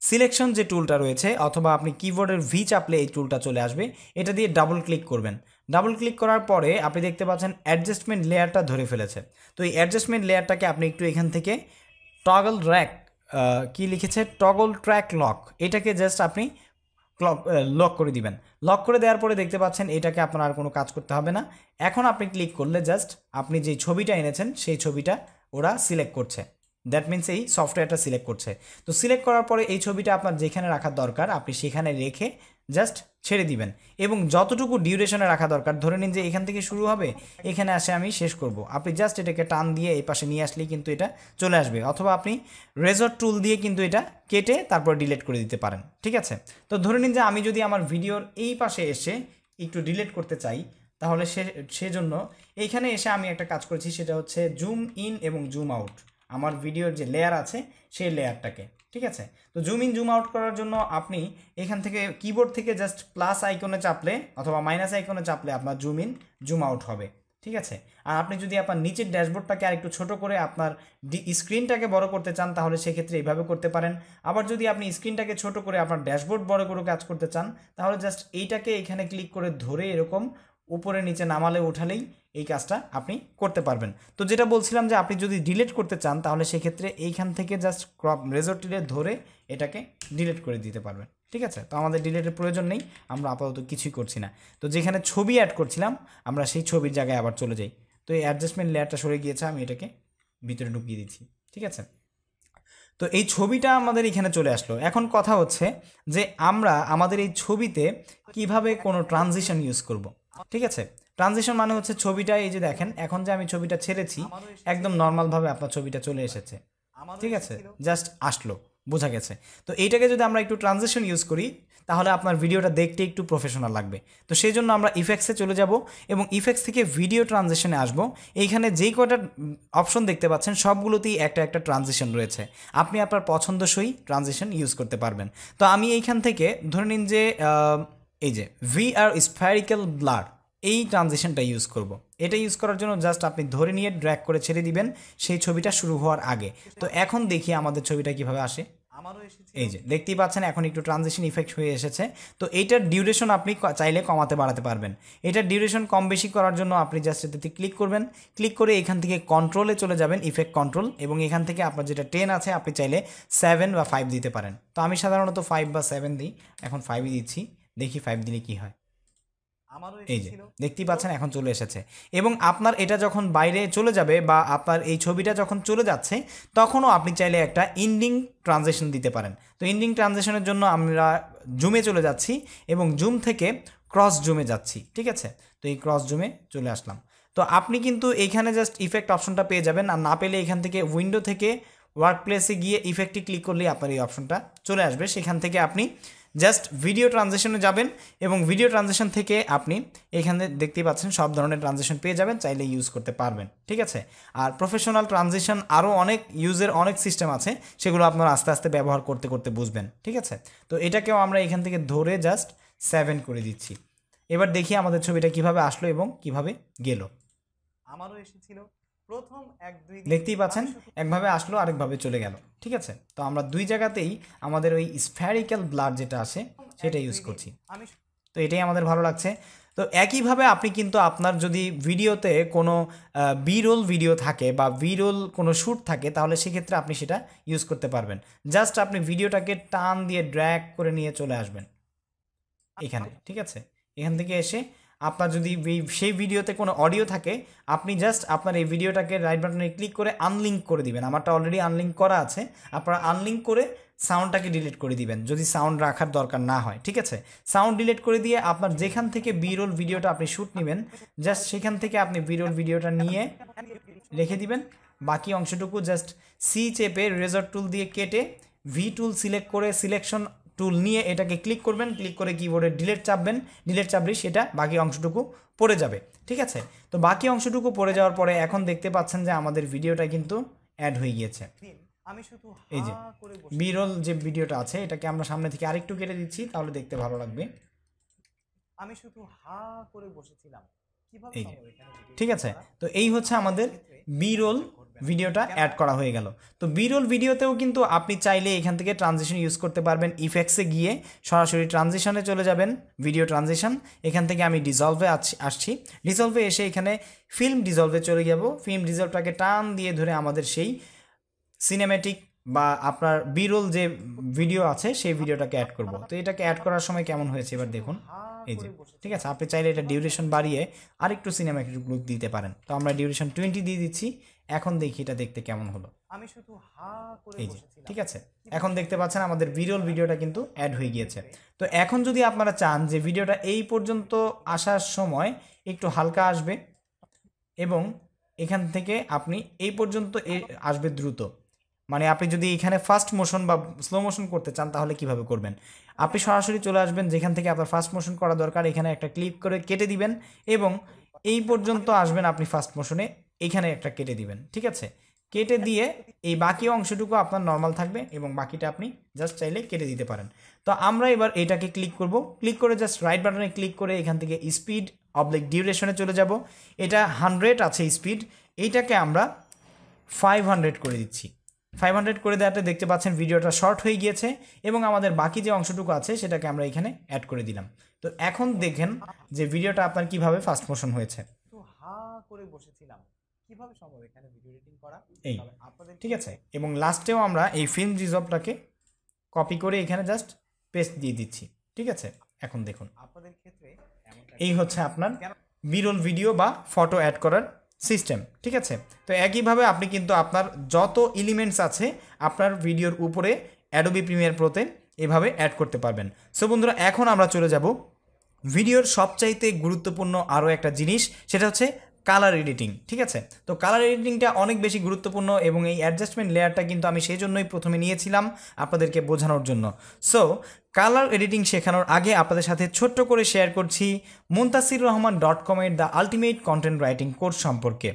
সিলেকশন যে টুলটা রয়েছে অথবা আপনি কিবোর্ডের ভি চাপলে এই টুলটা চলে আসবে এটা দিয়ে ডাবল ক্লিক করবেন ডাবল ক্লিক করার পরে আপনি দেখতে পাচ্ছেন অ্যাডজাস্টমেন্ট লেয়ারটা ধরে ফেলেছে তো এই অ্যাডজাস্টমেন্ট লেয়ারটাকে আপনি একটু এখান থেকে টগল র্যাক কি লিখেছে টগল ট্র্যাক লক এটাকে জাস্ট আপনি ক্লক লক করে দিবেন লক করে দেওয়ার পরে দেখতে পাচ্ছেন এটাকে আপনার আর কোনো কাজ করতে হবে না এখন আপনি ক্লিক করলে জাস্ট আপনি যে ছবিটা এনেছেন সেই ছবিটা ওরা সিলেক্ট করছে দ্যাট মিন্স এই সফটওয়্যারটা সিলেক্ট করছে তো সিলেক্ট করার পরে এই ছবিটা আপনার যেখানে রাখার দরকার আপনি সেখানে রেখে জাস্ট ছেড়ে দিবেন এবং যতটুকু ডিউরেশনে রাখা দরকার ধরে নিন যে এখান থেকে শুরু হবে এখানে আসে আমি শেষ করব আপনি জাস্ট এটাকে টান দিয়ে এই পাশে নিয়ে আসলেই কিন্তু এটা চলে আসবে অথবা আপনি রেজর টুল দিয়ে কিন্তু এটা কেটে তারপর ডিলেট করে দিতে পারেন ঠিক আছে তো ধরে নিন যে আমি যদি আমার ভিডিওর এই পাশে এসে একটু ডিলেট করতে চাই তাহলে সে সেজন্য এইখানে এসে আমি একটা কাজ করেছি সেটা হচ্ছে জুম ইন এবং জুম আউট আমার ভিডিওর যে লেয়ার আছে সেই লেয়ারটাকে ঠিক আছে তো জুম ইন জুম আউট করার জন্য আপনি এখান থেকে কিবোর্ড থেকে জাস্ট প্লাস আইকনে চাপলে অথবা মাইনাস আইকনে চাপলে আপনার জুম ইন জুম আউট হবে ঠিক আছে আর আপনি যদি আপনার নিচের ড্যাশবোর্ডটাকে আরেকটু ছোট করে আপনার স্ক্রিনটাকে বড় করতে চান তাহলে সেক্ষেত্রে এইভাবে করতে পারেন আবার যদি আপনি স্ক্রিনটাকে ছোট করে আপনার ড্যাশবোর্ড বড় করে কাজ করতে চান তাহলে জাস্ট এইটাকে এখানে ক্লিক করে ধরে এরকম উপরে নিচে নামালে ওঠালেই এই কাজটা আপনি করতে পারবেন তো যেটা বলছিলাম যে আপনি যদি ডিলেট করতে চান তাহলে সেক্ষেত্রে এইখান থেকে জাস্ট ক্রপ রেজর্টিরে ধরে এটাকে ডিলেট করে দিতে পারবেন ঠিক আছে তো আমাদের ডিলেটের প্রয়োজন নেই আমরা আপাতত কিছুই করছি না তো যেখানে ছবি অ্যাড করছিলাম আমরা সেই ছবির জায়গায় আবার চলে যাই তো এই অ্যাডজাস্টমেন্ট লেয়ারটা সরে গিয়েছে আমি এটাকে ভিতরে ঢুকিয়ে দিচ্ছি ঠিক আছে তো এই ছবিটা আমাদের এখানে চলে আসলো এখন কথা হচ্ছে যে আমরা আমাদের এই ছবিতে কিভাবে কোনো ট্রানজিশন ইউজ করবো ঠিক আছে ট্রানজিশন মানে হচ্ছে ছবিটা এই যে দেখেন এখন যে আমি ছবিটা ছেড়েছি একদম নর্মালভাবে আপনার ছবিটা চলে এসেছে ঠিক আছে জাস্ট আসলো বোঝা গেছে তো এইটাকে যদি আমরা একটু ট্রানজেকশন ইউজ করি তাহলে আপনার ভিডিওটা দেখতে একটু প্রফেশনাল লাগবে তো সেই জন্য আমরা ইফেক্টসে চলে যাব এবং ইফেক্টস থেকে ভিডিও ট্রানজেকশনে আসব এইখানে যেই কয়টা অপশন দেখতে পাচ্ছেন সবগুলোতেই একটা একটা ট্রানজেকশন রয়েছে আপনি আপনার পছন্দসই ট্রানজেকশন ইউজ করতে পারবেন তো আমি এইখান থেকে ধরে নিন যে এই যে ভি আর স্প্যারিক্যাল ব্লার এই ট্রানজেকশনটা ইউজ করব। এটা ইউজ করার জন্য জাস্ট আপনি ধরে নিয়ে ড্র্যাক করে ছেড়ে দিবেন সেই ছবিটা শুরু হওয়ার আগে তো এখন দেখি আমাদের ছবিটা কিভাবে আসে এই যে দেখতেই পাচ্ছেন এখন একটু ট্রানজেকশন ইফেক্ট হয়ে এসেছে তো এইটার ডিউরেশন আপনি চাইলে কমাতে বাড়াতে পারবেন এটার ডিউরেশন কম বেশি করার জন্য আপনি জাস্ট এটাতে ক্লিক করবেন ক্লিক করে এখান থেকে কন্ট্রোলে চলে যাবেন ইফেক্ট কন্ট্রোল এবং এখান থেকে আপনার যেটা টেন আছে আপনি চাইলে সেভেন বা ফাইভ দিতে পারেন তো আমি সাধারণত ফাইভ বা সেভেন দিই এখন ফাইভই দিচ্ছি দেখি ফাইভ দিলে কি হয় এই যে দেখতেই পাচ্ছেন এখন চলে এসেছে এবং আপনার এটা যখন বাইরে চলে যাবে বা আপনার এই ছবিটা যখন চলে যাচ্ছে তখনও আপনি চাইলে একটা ইন্ডিং ট্রানজেকশন দিতে পারেন তো ইন্ডিং ট্রানজেকশনের জন্য আমরা জুমে চলে যাচ্ছি এবং জুম থেকে ক্রস জুমে যাচ্ছি ঠিক আছে তো এই ক্রস জুমে চলে আসলাম তো আপনি কিন্তু এইখানে জাস্ট ইফেক্ট অপশনটা পেয়ে যাবেন আর না পেলে এখান থেকে উইন্ডো থেকে ওয়ার্ক প্লেসে গিয়ে ইফেক্টে ক্লিক করলেই আপনার এই অপশনটা চলে আসবে সেখান থেকে আপনি জাস্ট ভিডিও ট্রানজেকশনে যাবেন এবং ভিডিও ট্রানজেকশন থেকে আপনি এখানে দেখতেই পাচ্ছেন সব ধরনের ট্রানজেকশন পেয়ে যাবেন চাইলে ইউজ করতে পারবেন ঠিক আছে আর প্রফেশনাল ট্রানজেকশন আরও অনেক ইউজের অনেক সিস্টেম আছে সেগুলো আপনারা আস্তে আস্তে ব্যবহার করতে করতে বুঝবেন ঠিক আছে তো এটাকেও আমরা এখান থেকে ধরে জাস্ট সেভেন করে দিচ্ছি এবার দেখি আমাদের ছবিটা কিভাবে আসলো এবং কিভাবে গেল আমারও এসেছিল দেখতেই পাচ্ছেন একভাবে আসলো আরেকভাবে চলে গেল ঠিক আছে তো আমরা দুই জায়গাতেই আমাদের ওই স্প্যারিক্যাল ব্লাড যেটা আসে সেটা ইউজ করছি তো এটাই আমাদের ভালো লাগছে তো একইভাবে আপনি কিন্তু আপনার যদি ভিডিওতে কোনো বিরোল ভিডিও থাকে বা বিরোল কোনো শ্যুট থাকে তাহলে সেক্ষেত্রে আপনি সেটা ইউজ করতে পারবেন জাস্ট আপনি ভিডিওটাকে টান দিয়ে ড্র্যাগ করে নিয়ে চলে আসবেন আচ্ছা। এখানে ঠিক আছে এখান থেকে এসে আপনার যদি সেই ভিডিওতে কোনো অডিও থাকে আপনি জাস্ট আপনার এই ভিডিওটাকে রাইট বাটনে ক্লিক করে আনলিঙ্ক করে দিবেন আমারটা অলরেডি আনলিঙ্ক করা আছে আপনারা আনলিঙ্ক করে সাউন্ডটাকে ডিলিট করে দিবেন যদি সাউন্ড রাখার দরকার না হয় ঠিক আছে সাউন্ড ডিলিট করে দিয়ে আপনার যেখান থেকে বিরোল ভিডিওটা আপনি শ্যুট নেবেন জাস্ট সেখান থেকে আপনি বিরোল ভিডিওটা নিয়ে রেখে দিবেন বাকি অংশটুকু জাস্ট সি চেপে রেজর টুল দিয়ে কেটে ভি টুল সিলেক্ট করে সিলেকশন টুল নিয়ে এটাকে ক্লিক করবেন ক্লিক করে কিবোর্ডে ডিলেট চাপবেন ডিলেট চাপলেই সেটা বাকি অংশটুকু পড়ে যাবে ঠিক আছে তো বাকি অংশটুকু পড়ে যাওয়ার পরে এখন দেখতে পাচ্ছেন যে আমাদের ভিডিওটা কিন্তু অ্যাড হয়ে গিয়েছে আমি শুধু এই যে বিরল যে ভিডিওটা আছে এটাকে আমরা সামনে থেকে আরেকটু কেটে দিচ্ছি তাহলে দেখতে ভালো লাগবে আমি শুধু হা করে বসেছিলাম এই ঠিক আছে তো এই হচ্ছে আমাদের বি রোল ভিডিওটা অ্যাড করা হয়ে গেল তো বিরোল ভিডিওতেও কিন্তু আপনি চাইলে এখান থেকে ট্রানজিশন ইউজ করতে পারবেন ইফেক্টসে গিয়ে সরাসরি ট্রানজিশনে চলে যাবেন ভিডিও ট্রানজিশন এখান থেকে আমি ডিজলভে আসছি ডিজলভে এসে এখানে ফিল্ম ডিজলভে চলে যাব ফিল্ম ডিজলভটাকে টান দিয়ে ধরে আমাদের সেই সিনেম্যাটিক বা আপনার বিরল যে ভিডিও আছে সেই ভিডিওটাকে অ্যাড করব তো এটাকে অ্যাড করার সময় কেমন হয়েছে এবার দেখুন হ্যাঁ, এই যে ঠিক আছে আপনি চাইলে এটা ডিউরেশন বাড়িয়ে আরেকটু সিনেমাটিক লুক দিতে পারেন তো আমরা ডিউরেশন টোয়েন্টি দিয়ে দিচ্ছি এখন দেখি এটা দেখতে কেমন হলো আমি শুধু করে এই যে ঠিক আছে এখন দেখতে পাচ্ছেন আমাদের ভিডিওল ভিডিওটা কিন্তু অ্যাড হয়ে গিয়েছে তো এখন যদি আপনারা চান যে ভিডিওটা এই পর্যন্ত আসার সময় একটু হালকা আসবে এবং এখান থেকে আপনি এই পর্যন্ত আসবে দ্রুত মানে আপনি যদি এখানে ফাস্ট মোশন বা স্লো মোশন করতে চান তাহলে কিভাবে করবেন আপনি সরাসরি চলে আসবেন যেখান থেকে আপনার ফার্স্ট মোশন করা দরকার এখানে একটা ক্লিক করে কেটে দিবেন এবং এই পর্যন্ত আসবেন আপনি ফার্স্ট মোশনে এখানে একটা কেটে দিবেন ঠিক আছে কেটে দিয়ে এই বাকি অংশটুকু আপনার নর্মাল থাকবে এবং বাকিটা আপনি জাস্ট চাইলে কেটে দিতে পারেন তো আমরা এবার এটাকে ক্লিক করব ক্লিক করে জাস্ট রাইট বাটনে ক্লিক করে এখান থেকে স্পিড অবলিক ডিউরেশনে চলে যাব এটা হানড্রেড আছে স্পিড এইটাকে আমরা ফাইভ হান্ড্রেড করে দিচ্ছি ফাইভ হান্ড্রেড করে দেওয়াতে দেখতে পাচ্ছেন ভিডিওটা শর্ট হয়ে গিয়েছে এবং আমাদের বাকি যে অংশটুকু আছে সেটাকে আমরা এখানে অ্যাড করে দিলাম তো এখন দেখেন যে ভিডিওটা আপনার কিভাবে ফাস্ট মোশন হয়েছে তো হা করে বসেছিলাম কিভাবে সম্ভব এখানে ভিডিও এডিটিং করা এই ঠিক আছে এবং লাস্টেও আমরা এই ফিল্ম রিজর্ভটাকে কপি করে এখানে জাস্ট পেস্ট দিয়ে দিচ্ছি ঠিক আছে এখন দেখুন আপনাদের ক্ষেত্রে এই হচ্ছে আপনার বিরল ভিডিও বা ফটো অ্যাড করার সিস্টেম ঠিক আছে তো একইভাবে আপনি কিন্তু আপনার যত এলিমেন্টস আছে আপনার ভিডিওর উপরে অ্যাডোবি প্রিমিয়ার প্রোতে এভাবে অ্যাড করতে পারবেন সো বন্ধুরা এখন আমরা চলে যাব ভিডিওর সবচাইতে গুরুত্বপূর্ণ আরও একটা জিনিস সেটা হচ্ছে কালার এডিটিং ঠিক আছে তো কালার এডিটিংটা অনেক বেশি গুরুত্বপূর্ণ এবং এই অ্যাডজাস্টমেন্ট লেয়ারটা কিন্তু আমি সেই জন্যই প্রথমে নিয়েছিলাম আপনাদেরকে বোঝানোর জন্য সো কালার এডিটিং শেখানোর আগে আপনাদের সাথে ছোট্ট করে শেয়ার করছি মুন্তাসির রহমান ডট কমের the ultimate content writing course সম্পর্কে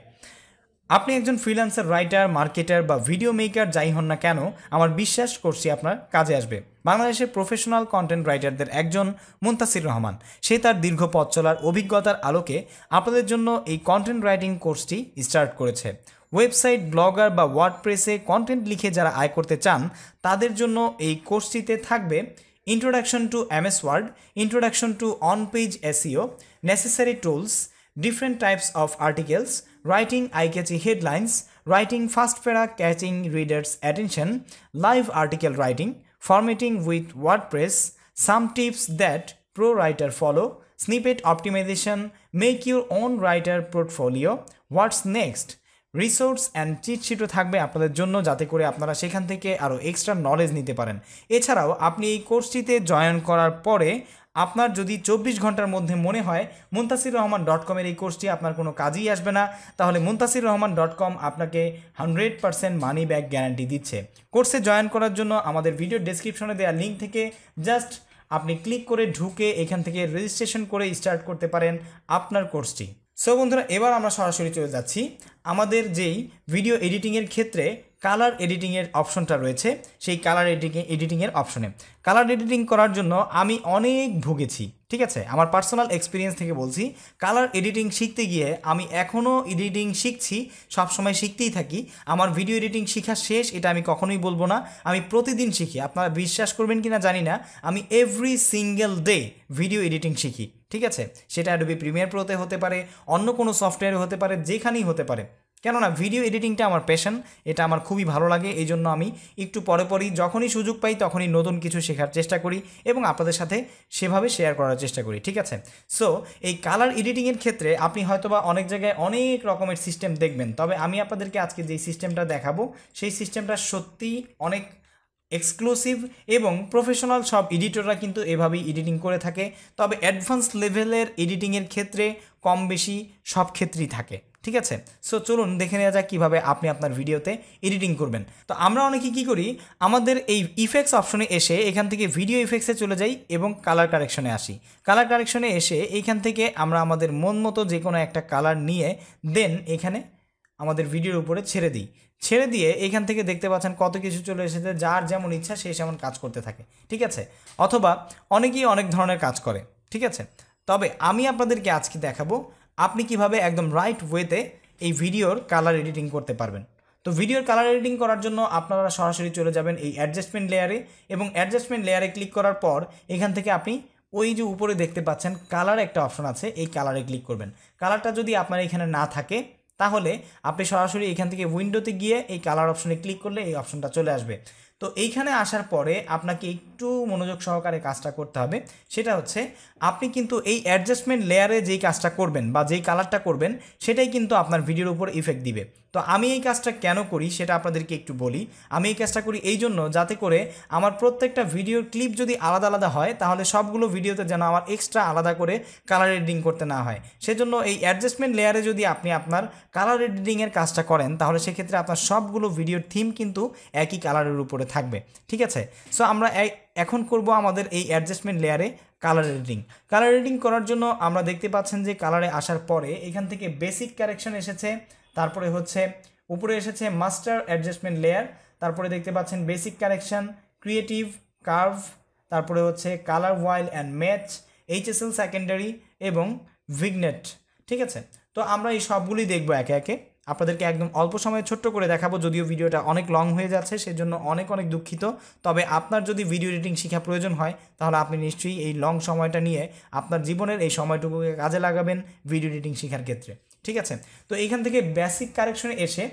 আপনি একজন ফ্রিল্যান্সার রাইটার মার্কেটার বা ভিডিও মেকার যাই হন না কেন আমার বিশ্বাস করছি আপনার কাজে আসবে বাংলাদেশের প্রফেশনাল কন্টেন্ট রাইটারদের একজন মুন্তাসির রহমান সে তার দীর্ঘ পথ চলার অভিজ্ঞতার আলোকে আপনাদের জন্য এই কন্টেন্ট রাইটিং কোর্সটি স্টার্ট করেছে ওয়েবসাইট ব্লগার বা ওয়ার্ডপ্রেসে কন্টেন্ট লিখে যারা আয় করতে চান তাদের জন্য এই কোর্সটিতে থাকবে introduction to MS Word, introduction to on-page SEO, necessary tools, different types of articles, writing eye-catchy headlines, writing fast para catching readers' attention, live article writing, formatting with WordPress, some tips that pro writer follow, snippet optimization, make your own writer portfolio, what's next, resource and চিটশিটও থাকবে আপনাদের জন্য যাতে করে আপনারা সেখান থেকে আরও এক্সট্রা নলেজ নিতে পারেন এছাড়াও আপনি এই কোর্সটিতে জয়েন করার পরে আপনার যদি চব্বিশ ঘন্টার মধ্যে মনে হয় মুন্তাসির রহমান ডট কমের এই কোর্সটি আপনার কোনো কাজেই আসবে না তাহলে মুন্তাসির রহমান ডট কম আপনাকে hundred percent money back guarantee দিচ্ছে কোর্সে জয়েন করার জন্য আমাদের ভিডিও ডেসক্রিপশনে দেওয়া লিঙ্ক থেকে জাস্ট আপনি ক্লিক করে ঢুকে এখান থেকে রেজিস্ট্রেশন করে স্টার্ট করতে পারেন আপনার কোর্সটি সো বন্ধুরা এবার আমরা সরাসরি চলে যাচ্ছি আমাদের যেই ভিডিও এডিটিংয়ের ক্ষেত্রে কালার এডিটিংয়ের অপশনটা রয়েছে সেই কালার এডিটিং এডিটিংয়ের অপশনে কালার এডিটিং করার জন্য আমি অনেক ভুগেছি ঠিক আছে আমার পার্সোনাল এক্সপিরিয়েন্স থেকে বলছি কালার এডিটিং শিখতে গিয়ে আমি এখনও এডিটিং শিখছি সবসময় শিখতেই থাকি আমার ভিডিও এডিটিং শেখা শেষ এটা আমি কখনোই বলবো না আমি প্রতিদিন শিখি আপনারা বিশ্বাস করবেন কি না জানি না আমি every single day video editing শিখি ঠিক আছে সেটা অ্যাডোবি প্রিমিয়ার প্রোতে হতে পারে অন্য কোনো সফটওয়্যারে হতে পারে যেখানেই হতে পারে কেননা ভিডিও এডিটিংটা আমার প্যাশন এটা আমার খুবই ভালো লাগে এই জন্য আমি একটু পরে পরই যখনই সুযোগ পাই তখনই নতুন কিছু শেখার চেষ্টা করি এবং আপনাদের সাথে সেভাবে শেয়ার করার চেষ্টা করি ঠিক আছে সো এই কালার এডিটিংয়ের ক্ষেত্রে আপনি হয়তোবা অনেক জায়গায় অনেক রকমের সিস্টেম দেখবেন তবে আমি আপনাদেরকে আজকে যে সিস্টেমটা দেখাবো সেই সিস্টেমটা সত্যি অনেক এক্সক্লুসিভ এবং প্রফেশনাল সব এডিটররা কিন্তু এভাবেই এডিটিং করে থাকে তবে অ্যাডভান্স লেভেলের এডিটিংয়ের ক্ষেত্রে কম বেশি সব ক্ষেত্রেই থাকে ঠিক আছে সো চলুন দেখে নেওয়া যাক কীভাবে আপনি আপনার ভিডিওতে এডিটিং করবেন তো আমরা অনেকে কি করি আমাদের এই ইফেক্টস অপশনে এসে এখান থেকে ভিডিও ইফেক্টসে চলে যাই এবং কালার কারেকশনে আসি কালার কারেকশনে এসে এইখান থেকে আমরা আমাদের মন মতো যে কোনো একটা কালার নিয়ে দেন এখানে আমাদের ভিডিওর উপরে ছেড়ে দিই ছেড়ে দিয়ে এখান থেকে দেখতে পাচ্ছেন কত কিছু চলে এসেছে যার যেমন ইচ্ছা সে সেমন কাজ করতে থাকে ঠিক আছে অথবা অনেকেই অনেক ধরনের কাজ করে ঠিক আছে তবে আমি আপনাদেরকে আজকে দেখাবো আপনি কিভাবে একদম রাইট ওয়েতে এই ভিডিওর কালার এডিটিং করতে পারবেন তো ভিডিওর কালার এডিটিং করার জন্য আপনারা সরাসরি চলে যাবেন এই অ্যাডজাস্টমেন্ট লেয়ারে এবং অ্যাডজাস্টমেন্ট লেয়ারে ক্লিক করার পর এখান থেকে আপনি ওই যে উপরে দেখতে পাচ্ছেন কালার একটা অপশন আছে এই কালারে ক্লিক করবেন কালারটা যদি আপনার এখানে না থাকে তাহলে আপনি সরাসরি এখান থেকে উইন্ডোতে গিয়ে এই কালার অপশনে ক্লিক করলে এই অপশনটা চলে আসবে তো এইখানে আসার পরে আপনাকে একটু মনোযোগ সহকারে কাজটা করতে হবে সেটা হচ্ছে আপনি কিন্তু এই অ্যাডজাস্টমেন্ট লেয়ারে যেই কাজটা করবেন বা যেই কালারটা করবেন সেটাই কিন্তু আপনার ভিডিওর উপর ইফেক্ট দিবে তো আমি এই কাজটা কেন করি সেটা আপনাদেরকে একটু বলি আমি এই কাজটা করি এই জন্য যাতে করে আমার প্রত্যেকটা ভিডিওর ক্লিপ যদি আলাদা আলাদা হয় তাহলে সবগুলো ভিডিওতে যেন আমার এক্সট্রা আলাদা করে কালার এডিটিং করতে না হয় সেজন্য এই অ্যাডজাস্টমেন্ট লেয়ারে যদি আপনি আপনার কালার এডিটিংয়ের কাজটা করেন তাহলে সেক্ষেত্রে আপনার সবগুলো ভিডিওর থিম কিন্তু একই কালারের উপরে থাকবে ঠিক আছে সো আমরা এখন করব আমাদের এই অ্যাডজাস্টমেন্ট লেয়ারে কালার এডিটিং কালার এডিটিং করার জন্য আমরা দেখতে পাচ্ছেন যে কালারে আসার পরে এখান থেকে বেসিক কারেকশন এসেছে তারপরে হচ্ছে উপরে এসেছে মাস্টার অ্যাডজাস্টমেন্ট লেয়ার তারপরে দেখতে পাচ্ছেন বেসিক কারেকশান ক্রিয়েটিভ কার্ভ তারপরে হচ্ছে colour wheel and match HSL secondary এবং ভিগনেট ঠিক আছে তো আমরা এই সবগুলি দেখবো একে একে আপনাদেরকে একদম অল্প সময়ে ছোট্ট করে দেখাবো যদিও ভিডিওটা অনেক লং হয়ে যাচ্ছে সেজন্য অনেক অনেক দুঃখিত তবে আপনার যদি ভিডিও এডিটিং শিক্ষা প্রয়োজন হয় তাহলে আপনি নিশ্চয়ই এই লং সময়টা নিয়ে আপনার জীবনের এই সময়টুকুকে কাজে লাগাবেন ভিডিও এডিটিং শেখার ক্ষেত্রে ঠিক আছে তো এইখান থেকে বেসিক কারেকশনে এসে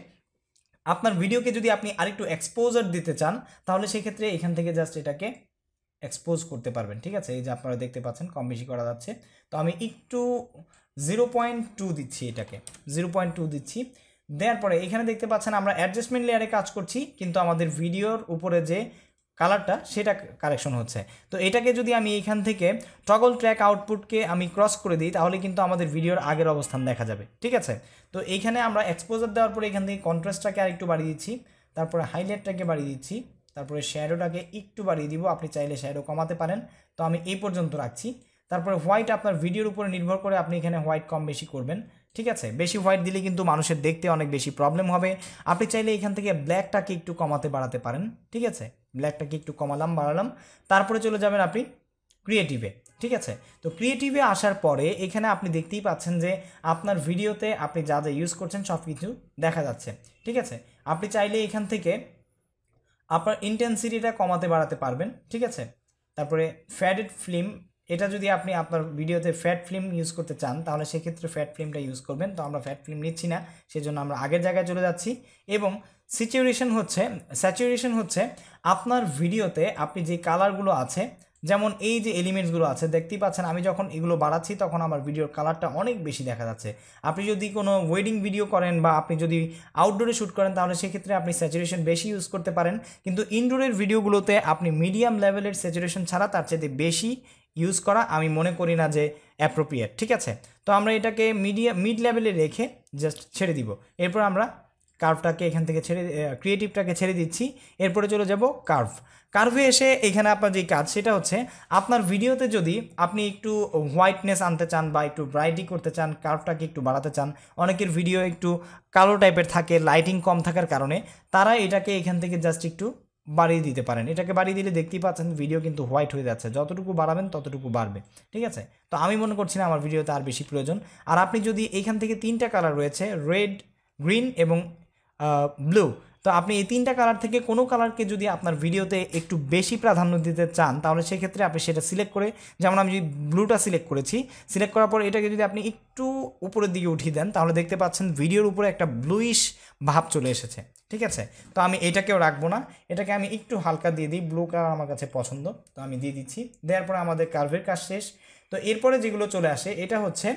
আপনার ভিডিওকে যদি আপনি আরেকটু এক্সপোজার দিতে চান তাহলে সেক্ষেত্রে এখান থেকে জাস্ট এটাকে এক্সপোজ করতে পারবেন ঠিক আছে এই যে আপনারা দেখতে পাচ্ছেন কম বেশি করা যাচ্ছে তো আমি একটু জিরো পয়েন্ট টু দিচ্ছি এটাকে জিরো পয়েন্ট টু দিচ্ছি দেওয়ার পরে এখানে দেখতে পাচ্ছেন আমরা অ্যাডজাস্টমেন্ট লেয়ারে কাজ করছি কিন্তু আমাদের ভিডিওর উপরে যে কালারটা সেটা কারেকশন হচ্ছে তো এটাকে যদি আমি এইখান থেকে টগল ট্র্যাক আউটপুটকে আমি ক্রস করে দিই তাহলে কিন্তু আমাদের ভিডিওর আগের অবস্থান দেখা যাবে ঠিক আছে তো এইখানে আমরা এক্সপোজার দেওয়ার পরে এখান থেকে কন্ট্রাস্টটাকে আরেকটু বাড়িয়ে দিচ্ছি তারপরে হাইলাইটটাকে বাড়িয়ে দিচ্ছি তারপরে শ্যাডোটাকে একটু বাড়িয়ে দিব আপনি চাইলে শ্যাডো কমাতে পারেন তো আমি এই পর্যন্ত রাখছি তারপরে হোয়াইট আপনার ভিডিওর উপরে নির্ভর করে আপনি এখানে হোয়াইট কম বেশি করবেন ঠিক আছে বেশি হোয়াইট দিলে কিন্তু মানুষের দেখতে অনেক বেশি প্রবলেম হবে আপনি চাইলে এখান থেকে ব্ল্যাকটাকে একটু কমাতে বাড়াতে পারেন ঠিক আছে ব্ল্যাকটাকে একটু কমালাম বাড়ালাম তারপরে চলে যাবেন আপনি ক্রিয়েটিভে ঠিক আছে তো ক্রিয়েটিভে আসার পরে এখানে আপনি দেখতেই পাচ্ছেন যে আপনার ভিডিওতে আপনি যা যা ইউজ করছেন সব কিছু দেখা যাচ্ছে ঠিক আছে আপনি চাইলে এখান থেকে আপনার ইন্টেন্সিটিটা কমাতে বাড়াতে পারবেন ঠিক আছে তারপরে ফ্যাডেড ফিল্ম এটা যদি আপনি আপনার ভিডিওতে ফ্যাট ফিল্ম ইউজ করতে চান তাহলে সেক্ষেত্রে ফ্যাট ফিল্মটা ইউজ করবেন তো আমরা ফ্যাট ফিল্ম নিচ্ছি না সেজন্য আমরা আগের জায়গায় চলে যাচ্ছি এবং সিচুয়েশন হচ্ছে স্যাচুরেশন হচ্ছে আপনার ভিডিওতে আপনি যে কালারগুলো আছে যেমন এই যে এলিমেন্টসগুলো আছে দেখতেই পাচ্ছেন আমি যখন এগুলো বাড়াচ্ছি তখন আমার ভিডিওর কালারটা অনেক বেশি দেখা যাচ্ছে আপনি যদি কোনো ওয়েডিং ভিডিও করেন বা আপনি যদি আউটডোরে শ্যুট করেন তাহলে সেক্ষেত্রে আপনি স্যাচুরেশন বেশি ইউজ করতে পারেন কিন্তু ইনডোরের ভিডিওগুলোতে আপনি মিডিয়াম লেভেলের স্যাচুরেশন ছাড়া তার চেয়ে বেশি ইউজ করা আমি মনে করি না যে অ্যাপ্রোপ্রিয়েট ঠিক আছে তো আমরা এটাকে মিডিয়া মিড লেভেলে রেখে জাস্ট ছেড়ে দিব এরপর আমরা কার্ভটাকে এখান থেকে ছেড়ে ক্রিয়েটিভটাকে ছেড়ে দিচ্ছি এরপরে চলে যাব কার্ভ কার্ভে এসে এখানে আপনার যে কাজ সেটা হচ্ছে আপনার ভিডিওতে যদি আপনি একটু হোয়াইটনেস আনতে চান বা একটু ব্রাইটি করতে চান কার্ভটাকে একটু বাড়াতে চান অনেকের ভিডিও একটু কালো টাইপের থাকে লাইটিং কম থাকার কারণে তারা এটাকে এখান থেকে জাস্ট একটু বাড়িয়ে দিতে পারেন এটাকে বাড়িয়ে দিলে দেখতেই পাচ্ছেন ভিডিও কিন্তু হোয়াইট হয়ে যাচ্ছে যতটুকু বাড়াবেন ততটুকু বাড়বে ঠিক আছে তো আমি মনে করছি না আমার ভিডিওতে আর বেশি প্রয়োজন আর আপনি যদি এখান থেকে তিনটা কালার রয়েছে রেড গ্রিন এবং ব্লু তো আপনি এই তিনটা কালার থেকে কোনো কালারকে যদি আপনার ভিডিওতে একটু বেশি প্রাধান্য দিতে চান তাহলে সেক্ষেত্রে আপনি সেটা সিলেক্ট করে যেমন আমি যদি ব্লুটা সিলেক্ট করেছি সিলেক্ট করার পর এটাকে যদি আপনি একটু উপরের দিকে উঠিয়ে দেন তাহলে দেখতে পাচ্ছেন ভিডিওর উপরে একটা ব্লুইশ ভাব চলে এসেছে ঠিক আছে তো আমি এটাকেও রাখবো না এটাকে আমি একটু হালকা দিয়ে দিই ব্লু কালার আমার কাছে পছন্দ তো আমি দিয়ে দিচ্ছি দেওয়ার পরে আমাদের কার্ভের কাজ শেষ তো এরপরে যেগুলো চলে আসে এটা হচ্ছে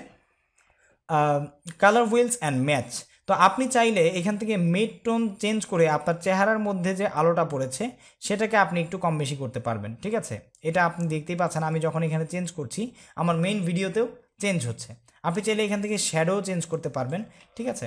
কালার হুইলস অ্যান্ড ম্যাচ তো আপনি চাইলে এখান থেকে মিড টোন চেঞ্জ করে আপনার চেহারার মধ্যে যে আলোটা পড়েছে সেটাকে আপনি একটু কম বেশি করতে পারবেন ঠিক আছে এটা আপনি দেখতেই পাচ্ছেন আমি যখন এখানে চেঞ্জ করছি আমার মেইন ভিডিওতেও চেঞ্জ হচ্ছে আপনি চাইলে এখান থেকে শ্যাডো চেঞ্জ করতে পারবেন ঠিক আছে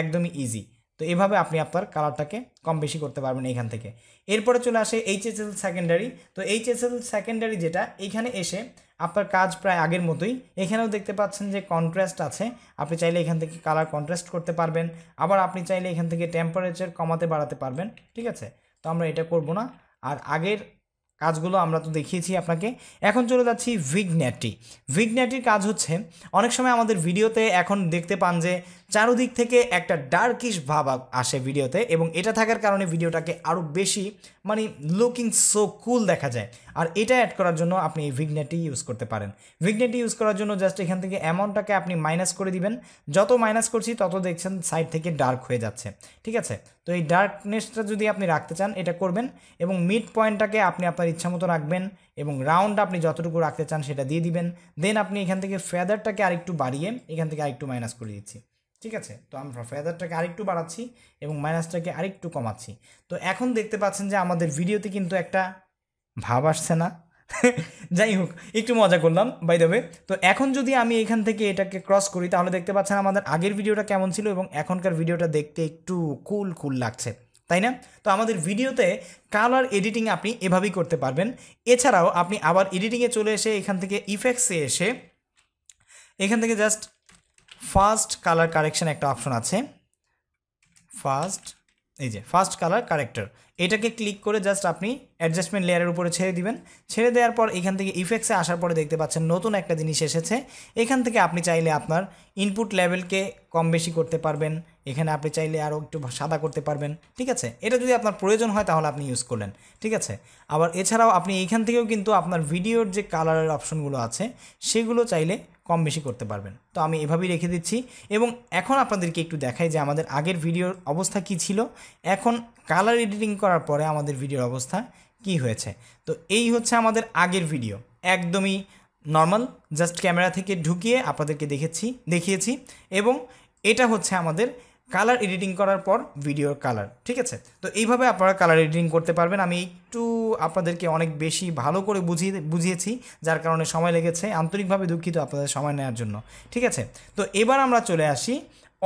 একদমই ইজি তো এভাবে আপনি আপনার কালারটাকে কম বেশি করতে পারবেন এখান থেকে এরপরে চলে আসে এইচএসএল সেকেন্ডারি তো এইচএসএল সেকেন্ডারি যেটা এখানে এসে আপনার কাজ প্রায় আগের মতোই এখানেও দেখতে পাচ্ছেন যে কন্ট্রাস্ট আছে আপনি চাইলে এখান থেকে কালার কন্ট্রাস্ট করতে পারবেন আবার আপনি চাইলে এখান থেকে টেম্পারেচার কমাতে বাড়াতে পারবেন ঠিক আছে তো আমরা এটা করব না আর আগের কাজগুলো আমরা তো দেখিয়েছি আপনাকে এখন চলে যাচ্ছি ভিগন্যাটি ভিগন্যাটির কাজ হচ্ছে অনেক সময় আমাদের ভিডিওতে এখন দেখতে পান যে চারোদিক থেকে একটা ডার্কিশ ভাব আসে ভিডিওতে এবং এটা থাকার কারণে ভিডিওটাকে আরও বেশি মানে লুকিং সো কুল দেখা যায় আর এটা অ্যাড করার জন্য আপনি এই ভিগনেটটি ইউজ করতে পারেন ভিগনেটটি ইউজ করার জন্য জাস্ট এখান থেকে অ্যামাউন্টটাকে আপনি মাইনাস করে দিবেন যত মাইনাস করছি তত দেখছেন সাইড থেকে ডার্ক হয়ে যাচ্ছে ঠিক আছে তো এই ডার্কনেসটা যদি আপনি রাখতে চান এটা করবেন এবং মিড পয়েন্টটাকে আপনি আপনার ইচ্ছা মতো রাখবেন এবং রাউন্ড আপনি যতটুকু রাখতে চান সেটা দিয়ে দিবেন দেন আপনি এখান থেকে ফেদারটাকে আরেকটু বাড়িয়ে এখান থেকে আরেকটু মাইনাস করে দিচ্ছি ঠিক আছে তো আমরা ফেদারটাকে আরেকটু বাড়াচ্ছি এবং মাইনাসটাকে আরেকটু কমাচ্ছি তো এখন দেখতে পাচ্ছেন যে আমাদের ভিডিওতে কিন্তু একটা ভাব আসছে না যাই হোক একটু মজা করলাম বাই দ্য তো এখন যদি আমি এখান থেকে এটাকে ক্রস করি তাহলে দেখতে পাচ্ছেন আমাদের আগের ভিডিওটা কেমন ছিল এবং এখনকার ভিডিওটা দেখতে একটু কুল কুল লাগছে তাই না তো আমাদের ভিডিওতে কালার এডিটিং আপনি এভাবেই করতে পারবেন এছাড়াও আপনি আবার এডিটিংয়ে চলে এসে এখান থেকে ইফেক্টসে এসে এখান থেকে জাস্ট ফার্স্ট কালার কারেকশান একটা অপশন আছে ফার্স্ট এই যে ফার্স্ট কালার কারেক্টার এটাকে ক্লিক করে জাস্ট আপনি অ্যাডজাস্টমেন্ট লেয়ারের উপরে ছেড়ে দিবেন ছেড়ে দেওয়ার পর এখান থেকে ইফেক্টসে আসার পরে দেখতে পাচ্ছেন নতুন একটা জিনিস এসেছে এখান থেকে আপনি চাইলে আপনার ইনপুট লেভেলকে কম বেশি করতে পারবেন এখানে আপনি চাইলে আরও একটু সাদা করতে পারবেন ঠিক আছে এটা যদি আপনার প্রয়োজন হয় তাহলে আপনি ইউজ করলেন ঠিক আছে আবার এছাড়াও আপনি এইখান থেকেও কিন্তু আপনার ভিডিওর যে কালারের অপশনগুলো আছে সেগুলো চাইলে কম বেশি করতে পারবেন তো আমি এভাবেই রেখে দিচ্ছি এবং এখন আপনাদেরকে একটু দেখাই যে আমাদের আগের ভিডিওর অবস্থা কি ছিল এখন কালার এডিটিং করার পরে আমাদের ভিডিওর অবস্থা কি হয়েছে তো এই হচ্ছে আমাদের আগের ভিডিও একদমই নর্মাল জাস্ট ক্যামেরা থেকে ঢুকিয়ে আপনাদেরকে দেখেছি দেখিয়েছি এবং এটা হচ্ছে আমাদের কালার এডিটিং করার পর ভিডিওর কালার ঠিক আছে তো এইভাবে আপনারা কালার এডিটিং করতে পারবেন আমি একটু আপনাদেরকে অনেক বেশি ভালো করে বুঝিয়ে বুঝিয়েছি যার কারণে সময় লেগেছে আন্তরিকভাবে দুঃখিত আপনাদের সময় নেওয়ার জন্য ঠিক আছে তো এবার আমরা চলে আসি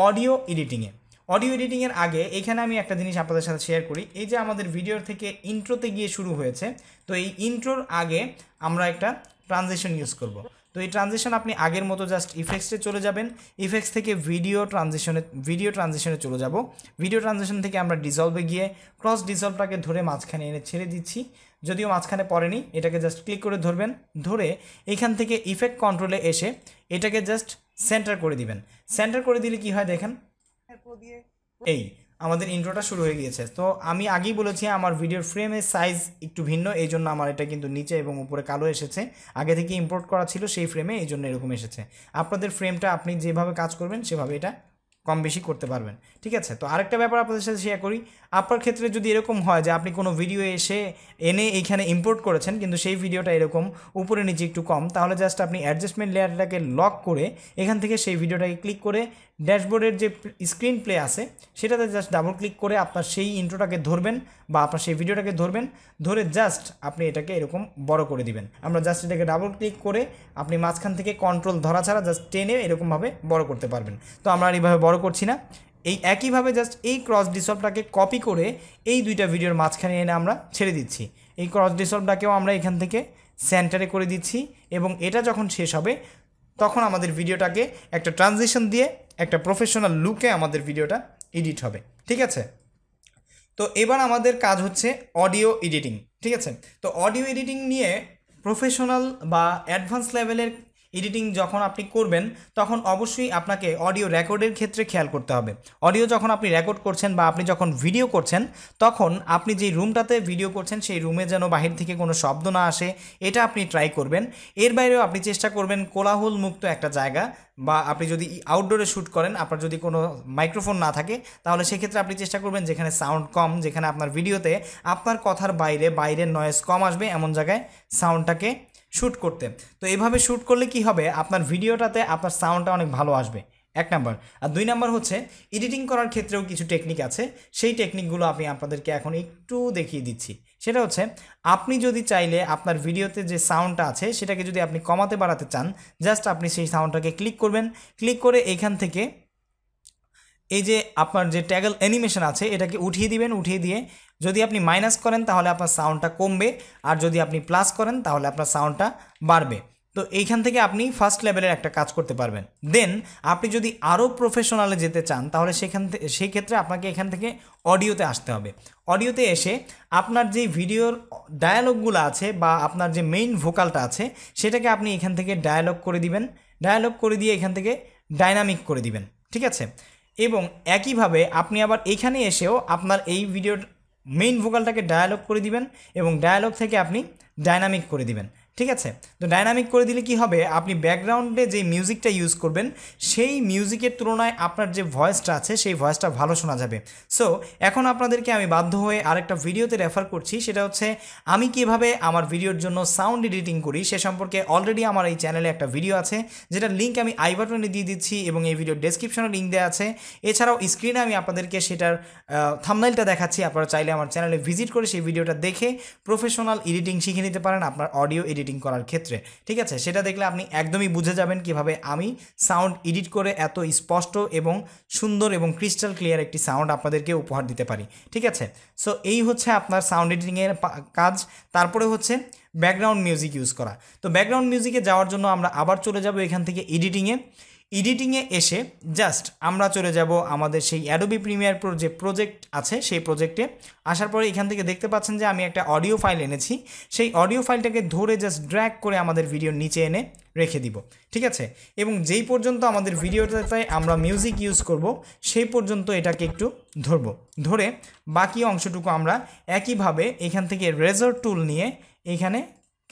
অডিও এডিটিংয়ে অডিও এডিটিংয়ের আগে এখানে আমি একটা জিনিস আপনাদের সাথে শেয়ার করি এই যে আমাদের ভিডিওর থেকে ইন্ট্রোতে গিয়ে শুরু হয়েছে তো এই ইন্ট্রোর আগে আমরা একটা ট্রানজেকশন ইউজ করব তো এই ট্রানজেকশন আপনি আগের মতো জাস্ট ইফেক্টসে চলে যাবেন ইফেক্টস থেকে ভিডিও ট্রানজেকশনে ভিডিও ট্রানজেকশনে চলে যাব ভিডিও ট্রানজেকশন থেকে আমরা ডিজলভে গিয়ে ক্রস ডিজলভটাকে ধরে মাঝখানে এনে ছেড়ে দিচ্ছি যদিও মাঝখানে পড়েনি এটাকে জাস্ট ক্লিক করে ধরবেন ধরে এখান থেকে ইফেক্ট কন্ট্রোলে এসে এটাকে জাস্ট সেন্টার করে দিবেন সেন্টার করে দিলে কি হয় দেখেন এই আমাদের ইন্ট্রোটা শুরু হয়ে গিয়েছে তো আমি আগেই বলেছি আমার ভিডিওর ফ্রেমের সাইজ একটু ভিন্ন এই জন্য আমার এটা কিন্তু নিচে এবং উপরে কালো এসেছে আগে থেকে ইম্পোর্ট করা ছিল সেই ফ্রেমে এই জন্য এরকম এসেছে আপনাদের ফ্রেমটা আপনি যেভাবে কাজ করবেন সেভাবে এটা কম বেশি করতে পারবেন ঠিক আছে তো আরেকটা ব্যাপার আপনাদের সাথে শেয়ার করি আপনার ক্ষেত্রে যদি এরকম হয় যে আপনি কোনো ভিডিও এসে এনে এইখানে ইম্পোর্ট করেছেন কিন্তু সেই ভিডিওটা এরকম উপরে নিচে একটু কম তাহলে জাস্ট আপনি অ্যাডজাস্টমেন্ট লেয়ারটাকে লক করে এখান থেকে সেই ভিডিওটাকে ক্লিক করে ড্যাশবোর্ডের যে স্ক্রিন প্লে আছে সেটাতে জাস্ট ডাবল ক্লিক করে আপনার সেই ইন্ট্রোটাকে ধরবেন বা আপনার সেই ভিডিওটাকে ধরবেন ধরে জাস্ট আপনি এটাকে এরকম বড় করে দিবেন আমরা জাস্ট এটাকে ডাবল ক্লিক করে আপনি মাঝখান থেকে কন্ট্রোল ধরা ছাড়া জাস্ট টেনে এরকমভাবে বড় করতে পারবেন তো আমরা এইভাবে বড় বড় করছি না এই একইভাবে জাস্ট এই ক্রস ডিসলভটাকে কপি করে এই দুইটা ভিডিওর মাঝখানে এনে আমরা ছেড়ে দিচ্ছি এই ক্রস ডিসলভটাকেও আমরা এখান থেকে সেন্টারে করে দিচ্ছি এবং এটা যখন শেষ হবে তখন আমাদের ভিডিওটাকে একটা ট্রানজিশন দিয়ে একটা প্রফেশনাল লুকে আমাদের ভিডিওটা এডিট হবে ঠিক আছে তো এবার আমাদের কাজ হচ্ছে অডিও এডিটিং ঠিক আছে তো অডিও এডিটিং নিয়ে প্রফেশনাল বা অ্যাডভান্স লেভেলের এডিটিং যখন আপনি করবেন তখন অবশ্যই আপনাকে অডিও রেকর্ডের ক্ষেত্রে খেয়াল করতে হবে অডিও যখন আপনি রেকর্ড করছেন বা আপনি যখন ভিডিও করছেন তখন আপনি যেই রুমটাতে ভিডিও করছেন সেই রুমে যেন বাহির থেকে কোনো শব্দ না আসে এটা আপনি ট্রাই করবেন এর বাইরেও আপনি চেষ্টা করবেন কোলাহল মুক্ত একটা জায়গা বা আপনি যদি আউটডোরে শ্যুট করেন আপনার যদি কোনো মাইক্রোফোন না থাকে তাহলে সেক্ষেত্রে আপনি চেষ্টা করবেন যেখানে সাউন্ড কম যেখানে আপনার ভিডিওতে আপনার কথার বাইরে বাইরের নয়েজ কম আসবে এমন জায়গায় সাউন্ডটাকে শ্যুট করতে তো এভাবে শ্যুট করলে কি হবে আপনার ভিডিওটাতে আপনার সাউন্ডটা অনেক ভালো আসবে এক নাম্বার আর দুই নাম্বার হচ্ছে এডিটিং করার ক্ষেত্রেও কিছু টেকনিক আছে সেই টেকনিকগুলো আমি আপনাদেরকে এখন একটু দেখিয়ে দিচ্ছি সেটা হচ্ছে আপনি যদি চাইলে আপনার ভিডিওতে যে সাউন্ডটা আছে সেটাকে যদি আপনি কমাতে বাড়াতে চান জাস্ট আপনি সেই সাউন্ডটাকে ক্লিক করবেন ক্লিক করে এখান থেকে এই যে আপনার যে ট্যাগল অ্যানিমেশন আছে এটাকে উঠিয়ে দিবেন উঠিয়ে দিয়ে যদি আপনি মাইনাস করেন তাহলে আপনার সাউন্ডটা কমবে আর যদি আপনি প্লাস করেন তাহলে আপনার সাউন্ডটা বাড়বে তো এইখান থেকে আপনি ফার্স্ট লেভেলের একটা কাজ করতে পারবেন দেন আপনি যদি আরও প্রফেশনালে যেতে চান তাহলে সেখান থেকে সেই ক্ষেত্রে আপনাকে এখান থেকে অডিওতে আসতে হবে অডিওতে এসে আপনার যে ভিডিওর ডায়ালগগুলো আছে বা আপনার যে মেইন ভোকালটা আছে সেটাকে আপনি এখান থেকে ডায়ালগ করে দিবেন ডায়ালগ করে দিয়ে এখান থেকে ডাইনামিক করে দিবেন ঠিক আছে এবং একইভাবে আপনি আবার এখানে এসেও আপনার এই ভিডিওর মেইন ভোকালটাকে ডায়ালগ করে দিবেন এবং ডায়ালগ থেকে আপনি ডায়নামিক করে দিবেন ঠিক আছে তো ডাইনামিক করে দিলে কি হবে আপনি ব্যাকগ্রাউন্ডে যে মিউজিকটা ইউজ করবেন সেই মিউজিকের তুলনায় আপনার যে ভয়েসটা আছে সেই ভয়েসটা ভালো শোনা যাবে সো এখন আপনাদেরকে আমি বাধ্য হয়ে আরেকটা ভিডিওতে রেফার করছি সেটা হচ্ছে আমি কিভাবে আমার ভিডিওর জন্য সাউন্ড এডিটিং করি সে সম্পর্কে অলরেডি আমার এই চ্যানেলে একটা ভিডিও আছে যেটা লিঙ্ক আমি আই বাটনে দিয়ে দিচ্ছি এবং এই ভিডিও ডেসক্রিপশনে লিঙ্ক দেওয়া আছে এছাড়াও স্ক্রিনে আমি আপনাদেরকে সেটার থামনাইলটা দেখাচ্ছি আপনারা চাইলে আমার চ্যানেলে ভিজিট করে সেই ভিডিওটা দেখে প্রফেশনাল এডিটিং শিখে নিতে পারেন আপনার অডিও এডিট এডিটিং করার ক্ষেত্রে ঠিক আছে সেটা দেখলে আপনি একদমই বুঝে যাবেন কিভাবে আমি সাউন্ড এডিট করে এত স্পষ্ট এবং সুন্দর এবং ক্রিস্টাল ক্লিয়ার একটি সাউন্ড আপনাদেরকে উপহার দিতে পারি ঠিক আছে সো এই হচ্ছে আপনার সাউন্ড এডিটিংয়ের কাজ তারপরে হচ্ছে ব্যাকগ্রাউন্ড মিউজিক ইউজ করা তো ব্যাকগ্রাউন্ড মিউজিকে যাওয়ার জন্য আমরা আবার চলে যাব এখান থেকে এডিটিংয়ে এডিটিংয়ে এসে জাস্ট আমরা চলে যাব আমাদের সেই অ্যাডোবি প্রিমিয়ার প্রো যে প্রজেক্ট আছে সেই প্রজেক্টে আসার পরে এখান থেকে দেখতে পাচ্ছেন যে আমি একটা অডিও ফাইল এনেছি সেই অডিও ফাইলটাকে ধরে জাস্ট ড্র্যাক করে আমাদের ভিডিওর নিচে এনে রেখে দিব ঠিক আছে এবং যেই পর্যন্ত আমাদের ভিডিওটাতে আমরা মিউজিক ইউজ করব সেই পর্যন্ত এটাকে একটু ধরব ধরে বাকি অংশটুকু আমরা একইভাবে এখান থেকে রেজর টুল নিয়ে এখানে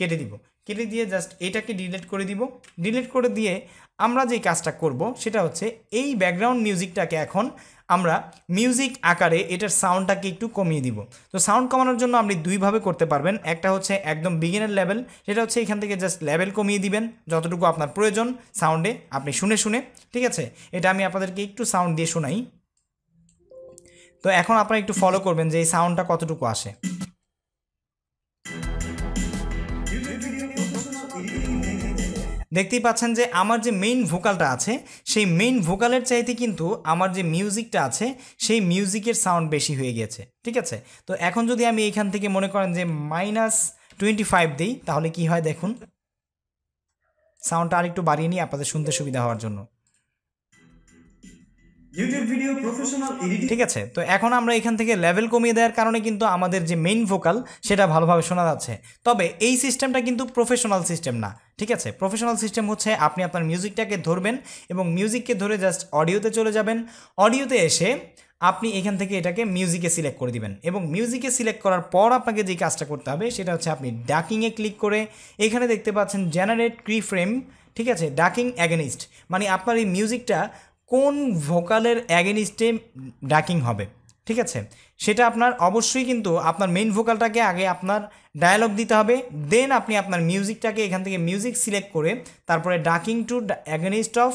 কেটে দিব কেটে দিয়ে জাস্ট এটাকে ডিলিট করে দিব ডিলিট করে দিয়ে আমরা যে কাজটা করব সেটা হচ্ছে এই ব্যাকগ্রাউন্ড মিউজিকটাকে এখন আমরা মিউজিক আকারে এটার সাউন্ডটাকে একটু কমিয়ে দিব তো সাউন্ড কমানোর জন্য আপনি দুইভাবে করতে পারবেন একটা হচ্ছে একদম বিগিনার লেভেল সেটা হচ্ছে এখান থেকে জাস্ট লেভেল কমিয়ে দিবেন যতটুকু আপনার প্রয়োজন সাউন্ডে আপনি শুনে শুনে ঠিক আছে এটা আমি আপনাদেরকে একটু সাউন্ড দিয়ে শোনাই তো এখন আপনারা একটু ফলো করবেন যে এই সাউন্ডটা কতটুকু আসে দেখতেই পাচ্ছেন যে আমার যে মেইন ভোকালটা আছে সেই মেইন ভোকালের চাইতে কিন্তু আমার যে মিউজিকটা আছে সেই মিউজিকের সাউন্ড বেশি হয়ে গেছে ঠিক আছে তো এখন যদি আমি এইখান থেকে মনে করেন যে মাইনাস টোয়েন্টি ফাইভ দিই তাহলে কি হয় দেখুন সাউন্ডটা আরেকটু বাড়িয়ে নিই আপনাদের শুনতে সুবিধা হওয়ার জন্য ঠিক আছে তো এখন আমরা এখান থেকে লেভেল কমিয়ে দেওয়ার কারণে কিন্তু আমাদের যে মেইন ভোকাল সেটা ভালোভাবে শোনা যাচ্ছে তবে এই সিস্টেমটা কিন্তু প্রফেশনাল সিস্টেম না ঠিক আছে প্রফেশনাল সিস্টেম হচ্ছে আপনি আপনার মিউজিকটাকে ধরবেন এবং মিউজিককে ধরে জাস্ট অডিওতে চলে যাবেন অডিওতে এসে আপনি এখান থেকে এটাকে মিউজিকে সিলেক্ট করে দিবেন এবং মিউজিকে সিলেক্ট করার পর আপনাকে যে কাজটা করতে হবে সেটা হচ্ছে আপনি ডাকিংয়ে ক্লিক করে এখানে দেখতে পাচ্ছেন জেনারেট ক্রি ফ্রেম ঠিক আছে ডাকিং অ্যাগেনিস্ট মানে আপনার এই মিউজিকটা কোন ভোকালের অ্যাগেনিস্টে ডাকিং হবে ঠিক আছে সেটা আপনার অবশ্যই কিন্তু আপনার মেইন ভোকালটাকে আগে আপনার ডায়ালগ দিতে হবে দেন আপনি আপনার মিউজিকটাকে এখান থেকে মিউজিক সিলেক্ট করে তারপরে ducking to against of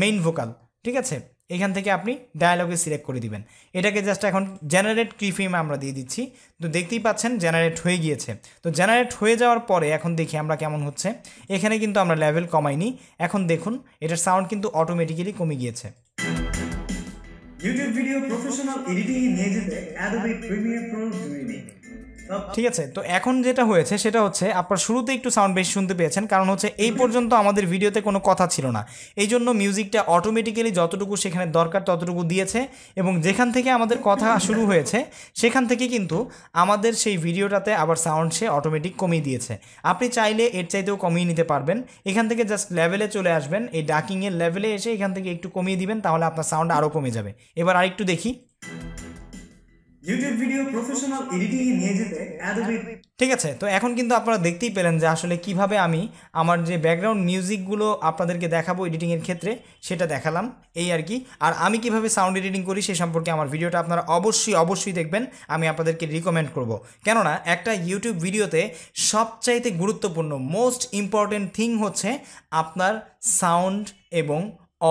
main vocal ঠিক আছে এখান থেকে আপনি ডায়ালগে সিলেক্ট করে দিবেন এটাকে জাস্ট এখন জেনারেট ফিম আমরা দিয়ে দিচ্ছি তো দেখতেই পাচ্ছেন জেনারেট হয়ে গিয়েছে তো জেনারেট হয়ে যাওয়ার পরে এখন দেখি আমরা কেমন হচ্ছে এখানে কিন্তু আমরা লেভেল কমাইনি এখন দেখুন এটার সাউন্ড কিন্তু অটোমেটিক্যালি কমে গিয়েছে ইউটিউব ভিডিও প্রফেশনাল এডিটিং নিয়ে যেতে অ্যাডোবি প্রিমিয়ার প্রো ঠিক আছে তো এখন যেটা হয়েছে সেটা হচ্ছে আপনার শুরুতে একটু সাউন্ড বেশি শুনতে পেয়েছেন কারণ হচ্ছে এই পর্যন্ত আমাদের ভিডিওতে কোনো কথা ছিল না এই জন্য মিউজিকটা অটোমেটিক্যালি যতটুকু সেখানে দরকার ততটুকু দিয়েছে এবং যেখান থেকে আমাদের কথা শুরু হয়েছে সেখান থেকে কিন্তু আমাদের সেই ভিডিওটাতে আবার সাউন্ড সে অটোমেটিক কমিয়ে দিয়েছে আপনি চাইলে এর চাইতেও কমিয়ে নিতে পারবেন এখান থেকে জাস্ট লেভেলে চলে আসবেন এই ডাকিংয়ের লেভেলে এসে এখান থেকে একটু কমিয়ে দিবেন তাহলে আপনার সাউন্ড আরও কমে যাবে এবার আরেকটু দেখি ইউটিউব ভিডিও প্রফেশনাল এডিটিং এ নিয়ে যেতে অ্যাডোবি ঠিক আছে তো এখন কিন্তু আপনারা দেখতেই পেলেন যে আসলে কিভাবে আমি আমার যে ব্যাকগ্রাউন্ড মিউজিকগুলো আপনাদেরকে দেখাবো এডিটিংয়ের ক্ষেত্রে সেটা দেখালাম এই আর কি আর আমি কিভাবে সাউন্ড এডিটিং করি সে সম্পর্কে আমার ভিডিওটা আপনারা অবশ্যই অবশ্যই দেখবেন আমি আপনাদেরকে রিকমেন্ড করব কেননা একটা ইউটিউব ভিডিওতে সবচাইতে গুরুত্বপূর্ণ মোস্ট ইম্পর্টেন্ট থিং হচ্ছে আপনার সাউন্ড এবং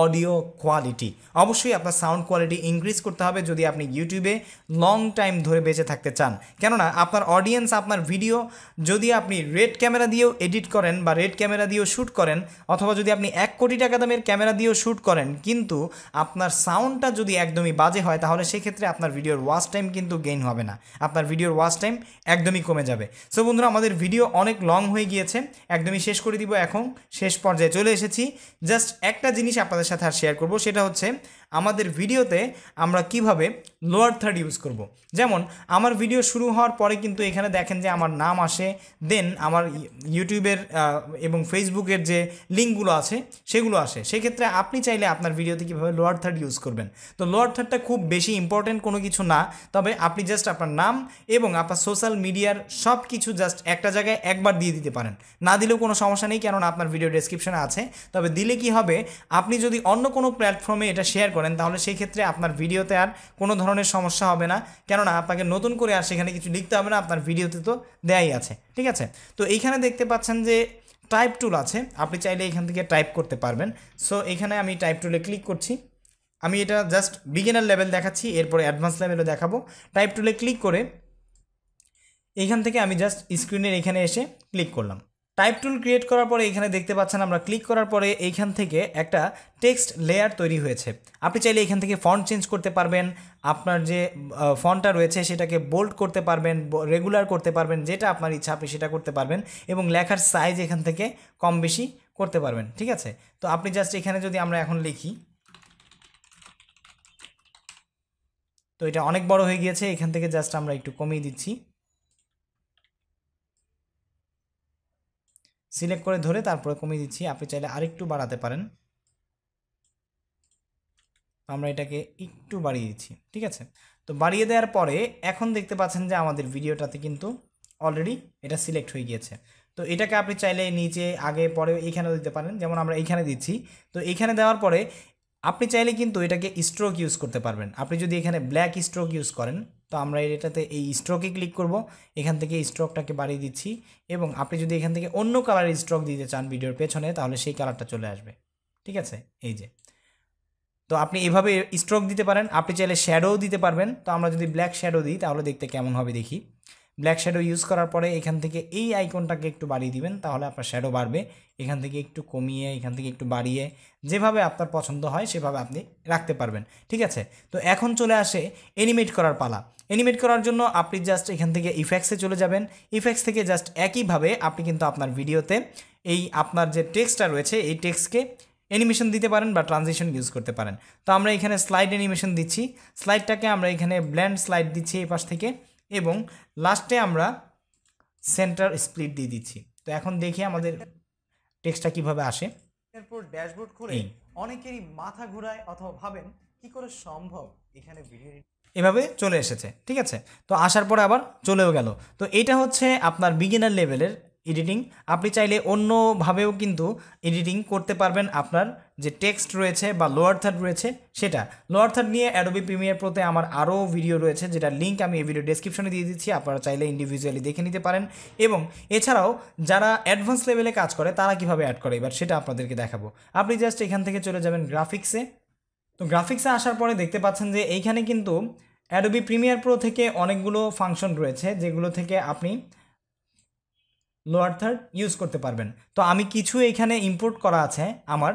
অডিও কোয়ালিটি অবশ্যই আপনার সাউন্ড কোয়ালিটি ইনক্রিজ করতে হবে যদি আপনি ইউটিউবে লং টাইম ধরে বেঁচে থাকতে চান কেননা আপনার অডিয়েন্স আপনার ভিডিও যদি আপনি রেড ক্যামেরা দিয়েও এডিট করেন বা রেড ক্যামেরা দিয়েও শ্যুট করেন অথবা যদি আপনি এক কোটি টাকা দামের ক্যামেরা দিয়েও শ্যুট করেন কিন্তু আপনার সাউন্ডটা যদি একদমই বাজে হয় তাহলে সেক্ষেত্রে আপনার ভিডিওর ওয়াচ টাইম কিন্তু গেইন হবে না আপনার ভিডিওর ওয়াচ টাইম একদমই কমে যাবে সো বন্ধুরা আমাদের ভিডিও অনেক লং হয়ে গিয়েছে একদমই শেষ করে দিব এখন শেষ পর্যায়ে চলে এসেছি জাস্ট একটা জিনিস আপনাদের আপনাদের সাথে আর শেয়ার করব সেটা হচ্ছে আমাদের ভিডিওতে আমরা কিভাবে লোয়ার থার্ড ইউজ করব। যেমন আমার ভিডিও শুরু হওয়ার পরে কিন্তু এখানে দেখেন যে আমার নাম আসে দেন আমার ইউটিউবের এবং ফেসবুকের যে লিঙ্কগুলো আছে সেগুলো আসে সেক্ষেত্রে আপনি চাইলে আপনার ভিডিওতে কীভাবে লোয়ার থার্ড ইউজ করবেন তো লোয়ার থার্ডটা খুব বেশি ইম্পর্টেন্ট কোনো কিছু না তবে আপনি জাস্ট আপনার নাম এবং আপনার সোশ্যাল মিডিয়ার সব কিছু জাস্ট একটা জায়গায় একবার দিয়ে দিতে পারেন না দিলেও কোনো সমস্যা নেই কেননা আপনার ভিডিও ডেসক্রিপশানে আছে তবে দিলে কি হবে আপনি যদি অন্য কোনো প্ল্যাটফর্মে এটা শেয়ার করেন করেন তাহলে সেই ক্ষেত্রে আপনার ভিডিওতে আর কোনো ধরনের সমস্যা হবে না কেননা আপনাকে নতুন করে আর সেখানে কিছু লিখতে হবে না আপনার ভিডিওতে তো দেয়াই আছে ঠিক আছে তো এইখানে দেখতে পাচ্ছেন যে টাইপ টুল আছে আপনি চাইলে এখান থেকে টাইপ করতে পারবেন সো এখানে আমি টাইপ টুলে ক্লিক করছি আমি এটা জাস্ট বিগিনার লেভেল দেখাচ্ছি এরপরে অ্যাডভান্স লেভেলও দেখাবো টাইপ টুলে ক্লিক করে এখান থেকে আমি জাস্ট স্ক্রিনের এখানে এসে ক্লিক করলাম টাইপ টুল ক্রিয়েট করার পরে এখানে দেখতে পাচ্ছেন আমরা ক্লিক করার পরে এইখান থেকে একটা টেক্সট লেয়ার তৈরি হয়েছে আপনি চাইলে এখান থেকে ফন্ট চেঞ্জ করতে পারবেন আপনার যে ফন্টটা রয়েছে সেটাকে বোল্ড করতে পারবেন রেগুলার করতে পারবেন যেটা আপনার ইচ্ছা আপনি সেটা করতে পারবেন এবং লেখার সাইজ এখান থেকে কম বেশি করতে পারবেন ঠিক আছে তো আপনি জাস্ট এখানে যদি আমরা এখন লিখি তো এটা অনেক বড় হয়ে গিয়েছে এখান থেকে জাস্ট আমরা একটু কমিয়ে দিচ্ছি সিলেক্ট করে ধরে তারপরে কমিয়ে দিচ্ছি আপনি চাইলে আরেকটু বাড়াতে পারেন আমরা এটাকে একটু বাড়িয়ে দিচ্ছি ঠিক আছে তো বাড়িয়ে দেওয়ার পরে এখন দেখতে পাচ্ছেন যে আমাদের ভিডিওটাতে কিন্তু অলরেডি এটা সিলেক্ট হয়ে গিয়েছে তো এটাকে আপনি চাইলে নিচে আগে পরে এখানে দিতে পারেন যেমন আমরা এইখানে দিচ্ছি তো এইখানে দেওয়ার পরে আপনি চাইলে কিন্তু এটাকে স্ট্রোক ইউজ করতে পারবেন আপনি যদি এখানে ব্ল্যাক স্ট্রোক ইউজ করেন তো আমরা এটাতে এই স্ট্রোকে ক্লিক করব এখান থেকে স্ট্রোকটাকে বাড়িয়ে দিচ্ছি এবং আপনি যদি এখান থেকে অন্য কালারের স্ট্রোক দিতে চান ভিডিওর পেছনে তাহলে সেই কালারটা চলে আসবে ঠিক আছে এই যে তো আপনি এভাবে স্ট্রোক দিতে পারেন আপনি চাইলে শ্যাডোও দিতে পারবেন তো আমরা যদি ব্ল্যাক শ্যাডো দিই তাহলে দেখতে কেমন হবে দেখি ব্ল্যাক শ্যাডো ইউজ করার পরে এখান থেকে এই আইকনটাকে একটু বাড়িয়ে দিবেন তাহলে আপনার শ্যাডো বাড়বে এখান থেকে একটু কমিয়ে এখান থেকে একটু বাড়িয়ে যেভাবে আপনার পছন্দ হয় সেভাবে আপনি রাখতে পারবেন ঠিক আছে তো এখন চলে আসে এনিমেট করার পালা এনিমেট করার জন্য আপনি জাস্ট এখান থেকে ইফেক্টসে চলে যাবেন ইফেক্টস থেকে জাস্ট একইভাবে আপনি কিন্তু আপনার ভিডিওতে এই আপনার যে টেক্সটটা রয়েছে এই টেক্সকে অ্যানিমেশন দিতে পারেন বা ট্রানজেকশন ইউজ করতে পারেন তো আমরা এখানে স্লাইড অ্যানিমেশন দিচ্ছি স্লাইডটাকে আমরা এখানে ব্ল্যান্ড স্লাইড দিচ্ছি এই পাশ থেকে এবং লাস্টে আমরা সেন্টার স্প্লিট দিয়ে দিচ্ছি তো এখন দেখি আমাদের টেক্সটটা কিভাবে আসে এরপর ড্যাশবোর্ড খুলে অনেকেরই মাথা ঘোরায় অথবা ভাবেন কি করে সম্ভব এখানে ভিডিও এভাবে চলে এসেছে ঠিক আছে তো আসার পরে আবার চলেও গেল তো এটা হচ্ছে আপনার বিগিনার লেভেলের এডিটিং আপনি চাইলে অন্যভাবেও কিন্তু এডিটিং করতে পারবেন আপনার যে টেক্সট রয়েছে বা লোয়ার থার্ড রয়েছে সেটা লোয়ার থার্ড নিয়ে অ্যাডোবি প্রিমিয়ার প্রোতে আমার আরও ভিডিও রয়েছে যেটা লিঙ্ক আমি এই ভিডিও ডেসক্রিপশনে দিয়ে দিচ্ছি আপনারা চাইলে ইন্ডিভিজুয়ালি দেখে নিতে পারেন এবং এছাড়াও যারা অ্যাডভান্স লেভেলে কাজ করে তারা কিভাবে অ্যাড করে এবার সেটা আপনাদেরকে দেখাবো আপনি জাস্ট এখান থেকে চলে যাবেন গ্রাফিক্সে তো গ্রাফিক্সে আসার পরে দেখতে পাচ্ছেন যে এইখানে কিন্তু অ্যাডোবি প্রিমিয়ার প্রো থেকে অনেকগুলো ফাংশন রয়েছে যেগুলো থেকে আপনি লোয়ার থার্ড ইউজ করতে পারবেন তো আমি কিছু এখানে ইম্পোর্ট করা আছে আমার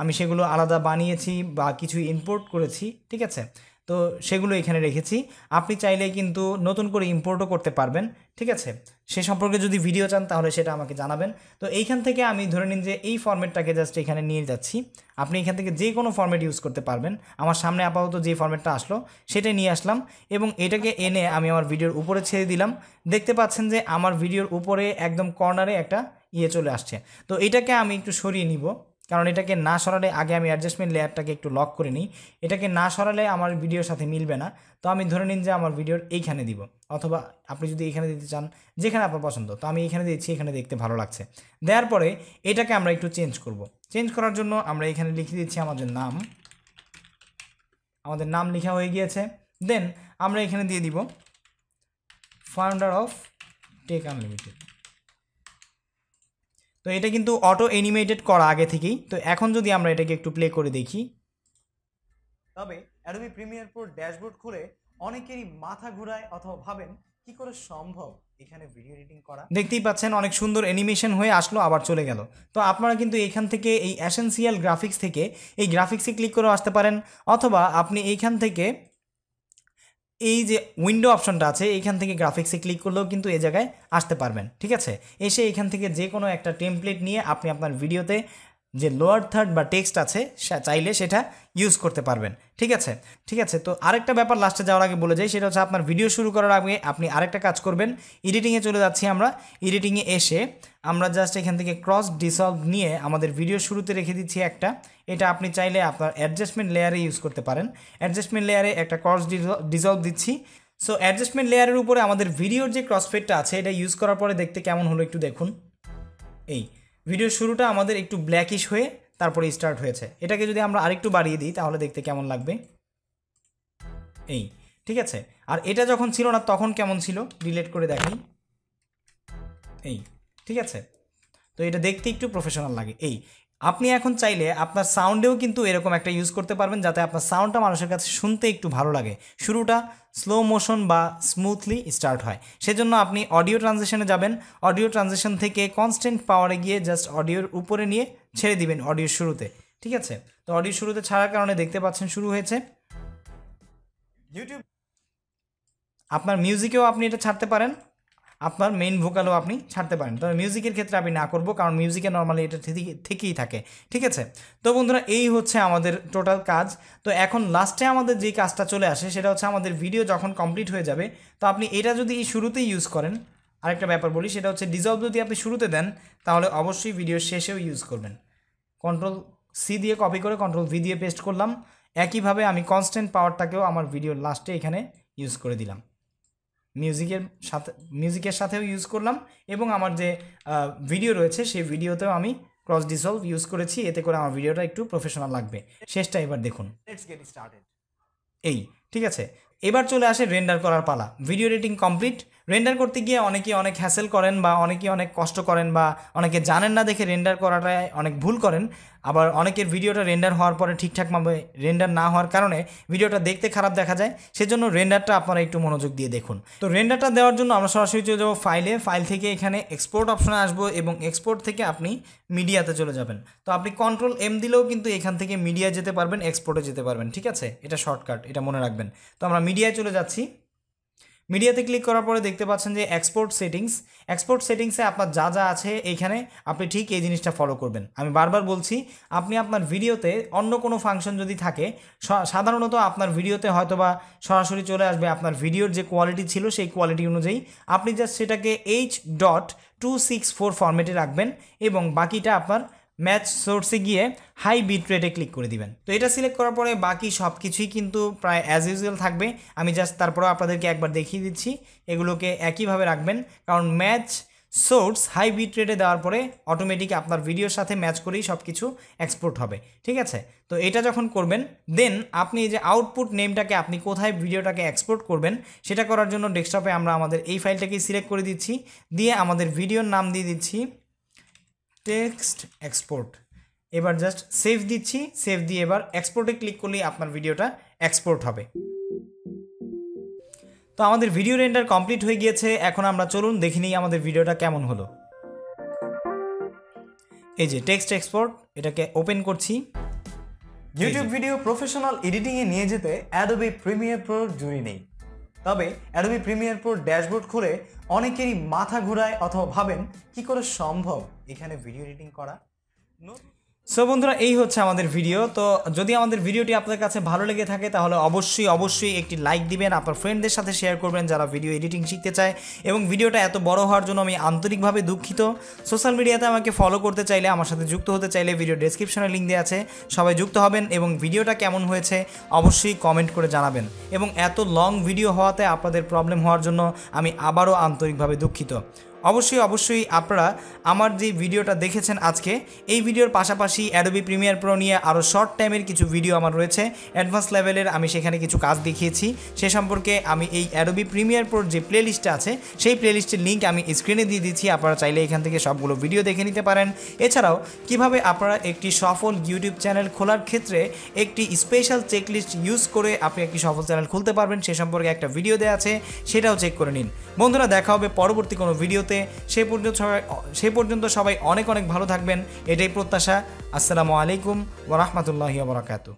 আমি সেগুলো আলাদা বানিয়েছি বা কিছু ইম্পোর্ট করেছি ঠিক আছে তো সেগুলো এখানে রেখেছি আপনি চাইলে কিন্তু নতুন করে ইম্পোর্টও করতে পারবেন ঠিক আছে সে সম্পর্কে যদি ভিডিও চান তাহলে সেটা আমাকে জানাবেন তো এইখান থেকে আমি ধরে নিন যে এই ফর্মেটটাকে জাস্ট এখানে নিয়ে যাচ্ছি আপনি এখান থেকে যে কোনো ফর্মেট ইউজ করতে পারবেন আমার সামনে আপাতত যে ফর্মেটটা আসলো সেটাই নিয়ে আসলাম এবং এটাকে এনে আমি আমার ভিডিওর উপরে ছেড়ে দিলাম দেখতে পাচ্ছেন যে আমার ভিডিওর উপরে একদম কর্নারে একটা ইয়ে চলে আসছে তো এটাকে আমি একটু সরিয়ে নিব কারণ এটাকে না সরালে আগে আমি অ্যাডজাস্টমেন্ট লেয়ারটাকে একটু লক করে নিই এটাকে না সরালে আমার ভিডিওর সাথে মিলবে না তো আমি ধরে নিন যে আমার ভিডিওর এইখানে দিব অথবা আপনি যদি এখানে দিতে চান যেখানে আপনার পছন্দ তো আমি এখানে দিচ্ছি এখানে দেখতে ভালো লাগছে দেওয়ার পরে এটাকে আমরা একটু চেঞ্জ করব চেঞ্জ করার জন্য আমরা এখানে লিখে দিচ্ছি আমাদের নাম আমাদের নাম লেখা হয়ে গিয়েছে দেন আমরা এখানে দিয়ে দিব ফাউন্ডার অফ টেক আনলিমিটেড তো এটা কিন্তু অটো অ্যানিমেটেড করা আগে থেকেই তো এখন যদি আমরা এটাকে একটু প্লে করে দেখি তবে অ্যাডোবি প্রিমিয়ার প্রো ড্যাশবোর্ড খুলে অনেকেরই মাথা ঘুরায় অথবা ভাবেন কি করে সম্ভব এখানে ভিডিও এডিটিং করা দেখতেই পাচ্ছেন অনেক সুন্দর অ্যানিমেশন হয়ে আসলো আবার চলে গেল তো আপনারা কিন্তু এখান থেকে এই অ্যাসেন্সিয়াল গ্রাফিক্স থেকে এই গ্রাফিক্সে ক্লিক করে আসতে পারেন অথবা আপনি এইখান থেকে এই যে উইন্ডো অপশনটা আছে এইখান থেকে গ্রাফিক্সে ক্লিক করলেও কিন্তু এই জায়গায় আসতে পারবেন ঠিক আছে এসে এখান থেকে যে কোনো একটা টেমপ্লেট নিয়ে আপনি আপনার ভিডিওতে যে লোয়ার থার্ড বা টেক্সট আছে চাইলে সেটা ইউজ করতে পারবেন ঠিক আছে ঠিক আছে তো আরেকটা ব্যাপার লাস্টে যাওয়ার আগে বলে যাই সেটা হচ্ছে আপনার ভিডিও শুরু করার আগে আপনি আরেকটা কাজ করবেন এডিটিংয়ে চলে যাচ্ছি আমরা এডিটিংয়ে এসে আমরা জাস্ট এখান থেকে ক্রস ডিসলভ নিয়ে আমাদের ভিডিও শুরুতে রেখে দিচ্ছি একটা এটা আপনি চাইলে আপনার অ্যাডজাস্টমেন্ট লেয়ারে ইউজ করতে পারেন অ্যাডজাস্টমেন্ট লেয়ারে একটা ক্রস ডিসলভ দিচ্ছি সো অ্যাডজাস্টমেন্ট লেয়ারের উপরে আমাদের ভিডিওর যে ক্রসফেটটা আছে এটা ইউজ করার পরে দেখতে কেমন হলো একটু দেখুন এই ভিডিওর শুরুটা আমাদের একটু ব্ল্যাকিশ হয়ে তারপরে স্টার্ট হয়েছে এটাকে যদি আমরা আরেকটু বাড়িয়ে দিই তাহলে দেখতে কেমন লাগবে এই ঠিক আছে আর এটা যখন ছিল না তখন কেমন ছিল রিলেট করে দেখি এই ঠিক আছে তো এটা দেখতে একটু প্রফেশনাল লাগে এই আপনি এখন চাইলে আপনার সাউন্ডেও কিন্তু এরকম একটা ইউজ করতে পারবেন যাতে আপনার সাউন্ডটা মানুষের কাছে শুনতে একটু ভালো লাগে শুরুটা স্লো মোশন বা স্মুথলি স্টার্ট হয় সেজন্য আপনি অডিও ট্রানজেকশনে যাবেন অডিও ট্রানজেকশন থেকে কনস্ট্যান্ট পাওয়ারে গিয়ে জাস্ট অডিওর উপরে নিয়ে ছেড়ে দিবেন অডিওর শুরুতে ঠিক আছে তো অডিও শুরুতে ছাড়ার কারণে দেখতে পাচ্ছেন শুরু হয়েছে ইউটিউব আপনার মিউজিকেও আপনি এটা ছাড়তে পারেন আপনার মেইন ভোকালও আপনি ছাড়তে পারেন তবে মিউজিকের ক্ষেত্রে আমি না করব কারণ মিউজিকে নর্মালি এটা থেকেই থাকে ঠিক আছে তো বন্ধুরা এই হচ্ছে আমাদের টোটাল কাজ তো এখন লাস্টে আমাদের যে কাজটা চলে আসে সেটা হচ্ছে আমাদের ভিডিও যখন কমপ্লিট হয়ে যাবে তো আপনি এটা যদি শুরুতেই ইউজ করেন আরেকটা ব্যাপার বলি সেটা হচ্ছে ডিজলভ যদি আপনি শুরুতে দেন তাহলে অবশ্যই ভিডিও শেষেও ইউজ করবেন কন্ট্রোল সি দিয়ে কপি করে কন্ট্রোল ভি দিয়ে পেস্ট করলাম একইভাবে আমি কনস্ট্যান্ট পাওয়ারটাকেও আমার ভিডিও লাস্টে এখানে ইউজ করে দিলাম মিউজিকের সাথে মিউজিকের সাথেও ইউজ করলাম এবং আমার যে ভিডিও রয়েছে সেই ভিডিওতেও আমি ক্রস ডিসলভ ইউজ করেছি এতে করে আমার ভিডিওটা একটু প্রফেশনাল লাগবে শেষটা এবার দেখুন এই ঠিক আছে এবার চলে আসে রেন্ডার করার পালা ভিডিও এডিটিং কমপ্লিট রেন্ডার করতে গিয়ে অনেকে অনেক হ্যাসেল করেন বা অনেকে অনেক কষ্ট করেন বা অনেকে জানেন না দেখে রেন্ডার করাটায় অনেক ভুল করেন আবার অনেকের ভিডিওটা রেন্ডার হওয়ার পরে ঠিকঠাকভাবে রেন্ডার না হওয়ার কারণে ভিডিওটা দেখতে খারাপ দেখা যায় সেজন্য রেন্ডারটা আপনারা একটু মনোযোগ দিয়ে দেখুন তো রেন্ডারটা দেওয়ার জন্য আমরা সরাসরি চলে যাবো ফাইলে ফাইল থেকে এখানে এক্সপোর্ট অপশনে আসবো এবং এক্সপোর্ট থেকে আপনি মিডিয়াতে চলে যাবেন তো আপনি কন্ট্রোল এম দিলেও কিন্তু এখান থেকে মিডিয়া যেতে পারবেন এক্সপোর্টে যেতে পারবেন ঠিক আছে এটা শর্টকাট এটা মনে রাখবেন তো আমরা মিডিয়ায় চলে যাচ্ছি মিডিয়াতে ক্লিক করার পরে দেখতে পাচ্ছেন যে এক্সপোর্ট সেটিংস এক্সপোর্ট সেটিংসে আপনার যা যা আছে এখানে আপনি ঠিক এই জিনিসটা ফলো করবেন আমি বারবার বলছি আপনি আপনার ভিডিওতে অন্য কোনো ফাংশন যদি থাকে সাধারণত আপনার ভিডিওতে হয়তো বা সরাসরি চলে আসবে আপনার ভিডিওর যে কোয়ালিটি ছিল সেই কোয়ালিটি অনুযায়ী আপনি জাস্ট সেটাকে H dot two six four ফর্মেটে রাখবেন এবং বাকিটা আপনার ম্যাচ সোর্সে গিয়ে হাই বিট রেটে ক্লিক করে দিবেন তো এটা সিলেক্ট করার পরে বাকি সব কিছুই কিন্তু প্রায় অ্যাজ ইউজুয়াল থাকবে আমি জাস্ট তারপরে আপনাদেরকে একবার দেখিয়ে দিচ্ছি এগুলোকে একইভাবে রাখবেন কারণ ম্যাচ সোর্স হাই বিট রেটে দেওয়ার পরে অটোমেটিক আপনার ভিডিওর সাথে ম্যাচ করেই সব কিছু এক্সপোর্ট হবে ঠিক আছে তো এটা যখন করবেন দেন আপনি যে আউটপুট নেমটাকে আপনি কোথায় ভিডিওটাকে এক্সপোর্ট করবেন সেটা করার জন্য ডেস্কটপে আমরা আমাদের এই ফাইলটাকেই সিলেক্ট করে দিচ্ছি দিয়ে আমাদের ভিডিওর নাম দিয়ে দিচ্ছি টেক্সট এক্সপোর্ট এবার জাস্ট সেভ দিচ্ছি সেভ দিয়ে এবার এক্সপোর্টে ক্লিক করলেই আপনার ভিডিওটা এক্সপোর্ট হবে তো আমাদের ভিডিও রেন্ডার কমপ্লিট হয়ে গিয়েছে এখন আমরা চলুন দেখে নিই আমাদের ভিডিওটা কেমন হলো এই যে টেক্সট এক্সপোর্ট এটাকে ওপেন করছি ইউটিউব ভিডিও প্রফেশনাল এডিটিংয়ে নিয়ে যেতে অ্যাডোবি প্রিমিয়ার প্রোর জুড়ি নেই তবে অ্যাডোবি প্রিমিয়ার প্রোর ড্যাশবোর্ড খুলে অনেকেরই মাথা ঘুরায় অথবা ভাবেন কি করে সম্ভব এখানে ভিডিও এডিটিং করা সো বন্ধুরা এই হচ্ছে আমাদের ভিডিও তো যদি আমাদের ভিডিওটি আপনার কাছে ভালো লেগে থাকে তাহলে অবশ্যই অবশ্যই একটি লাইক দিবেন আপনার ফ্রেন্ডদের সাথে শেয়ার করবেন যারা ভিডিও এডিটিং শিখতে চায় এবং ভিডিওটা এত বড় হওয়ার জন্য আমি আন্তরিকভাবে দুঃখিত সোশ্যাল মিডিয়াতে আমাকে ফলো করতে চাইলে আমার সাথে যুক্ত হতে চাইলে ভিডিও ডেসক্রিপশনে লিঙ্ক দেওয়া আছে সবাই যুক্ত হবেন এবং ভিডিওটা কেমন হয়েছে অবশ্যই কমেন্ট করে জানাবেন এবং এত লং ভিডিও হওয়াতে আপনাদের প্রবলেম হওয়ার জন্য আমি আবারও আন্তরিকভাবে দুঃখিত অবশ্যই অবশ্যই আপনারা আমার যে ভিডিওটা দেখেছেন আজকে এই ভিডিওর পাশাপাশি অ্যাডোবি প্রিমিয়ার প্রো নিয়ে আরও শর্ট টাইমের কিছু ভিডিও আমার রয়েছে অ্যাডভান্স লেভেলের আমি সেখানে কিছু কাজ দেখিয়েছি সে সম্পর্কে আমি এই অ্যাডোবি প্রিমিয়ার প্রোর যে প্লেলিস্টটা আছে সেই প্লেলিস্টের লিঙ্ক আমি স্ক্রিনে দিয়ে দিচ্ছি আপনারা চাইলে এখান থেকে সবগুলো ভিডিও দেখে নিতে পারেন এছাড়াও কিভাবে আপনারা একটি সফল ইউটিউব চ্যানেল খোলার ক্ষেত্রে একটি স্পেশাল চেকলিস্ট ইউজ করে আপনি একটি সফল চ্যানেল খুলতে পারবেন সে সম্পর্কে একটা ভিডিও দেওয়া আছে সেটাও চেক করে নিন বন্ধুরা দেখা হবে পরবর্তী কোনো ভিডিও ভিডিওতে সে পর্যন্ত সবাই সে পর্যন্ত সবাই অনেক অনেক ভালো থাকবেন এটাই প্রত্যাশা আসসালামু আলাইকুম ওরহমতুল্লাহ বরাকাতু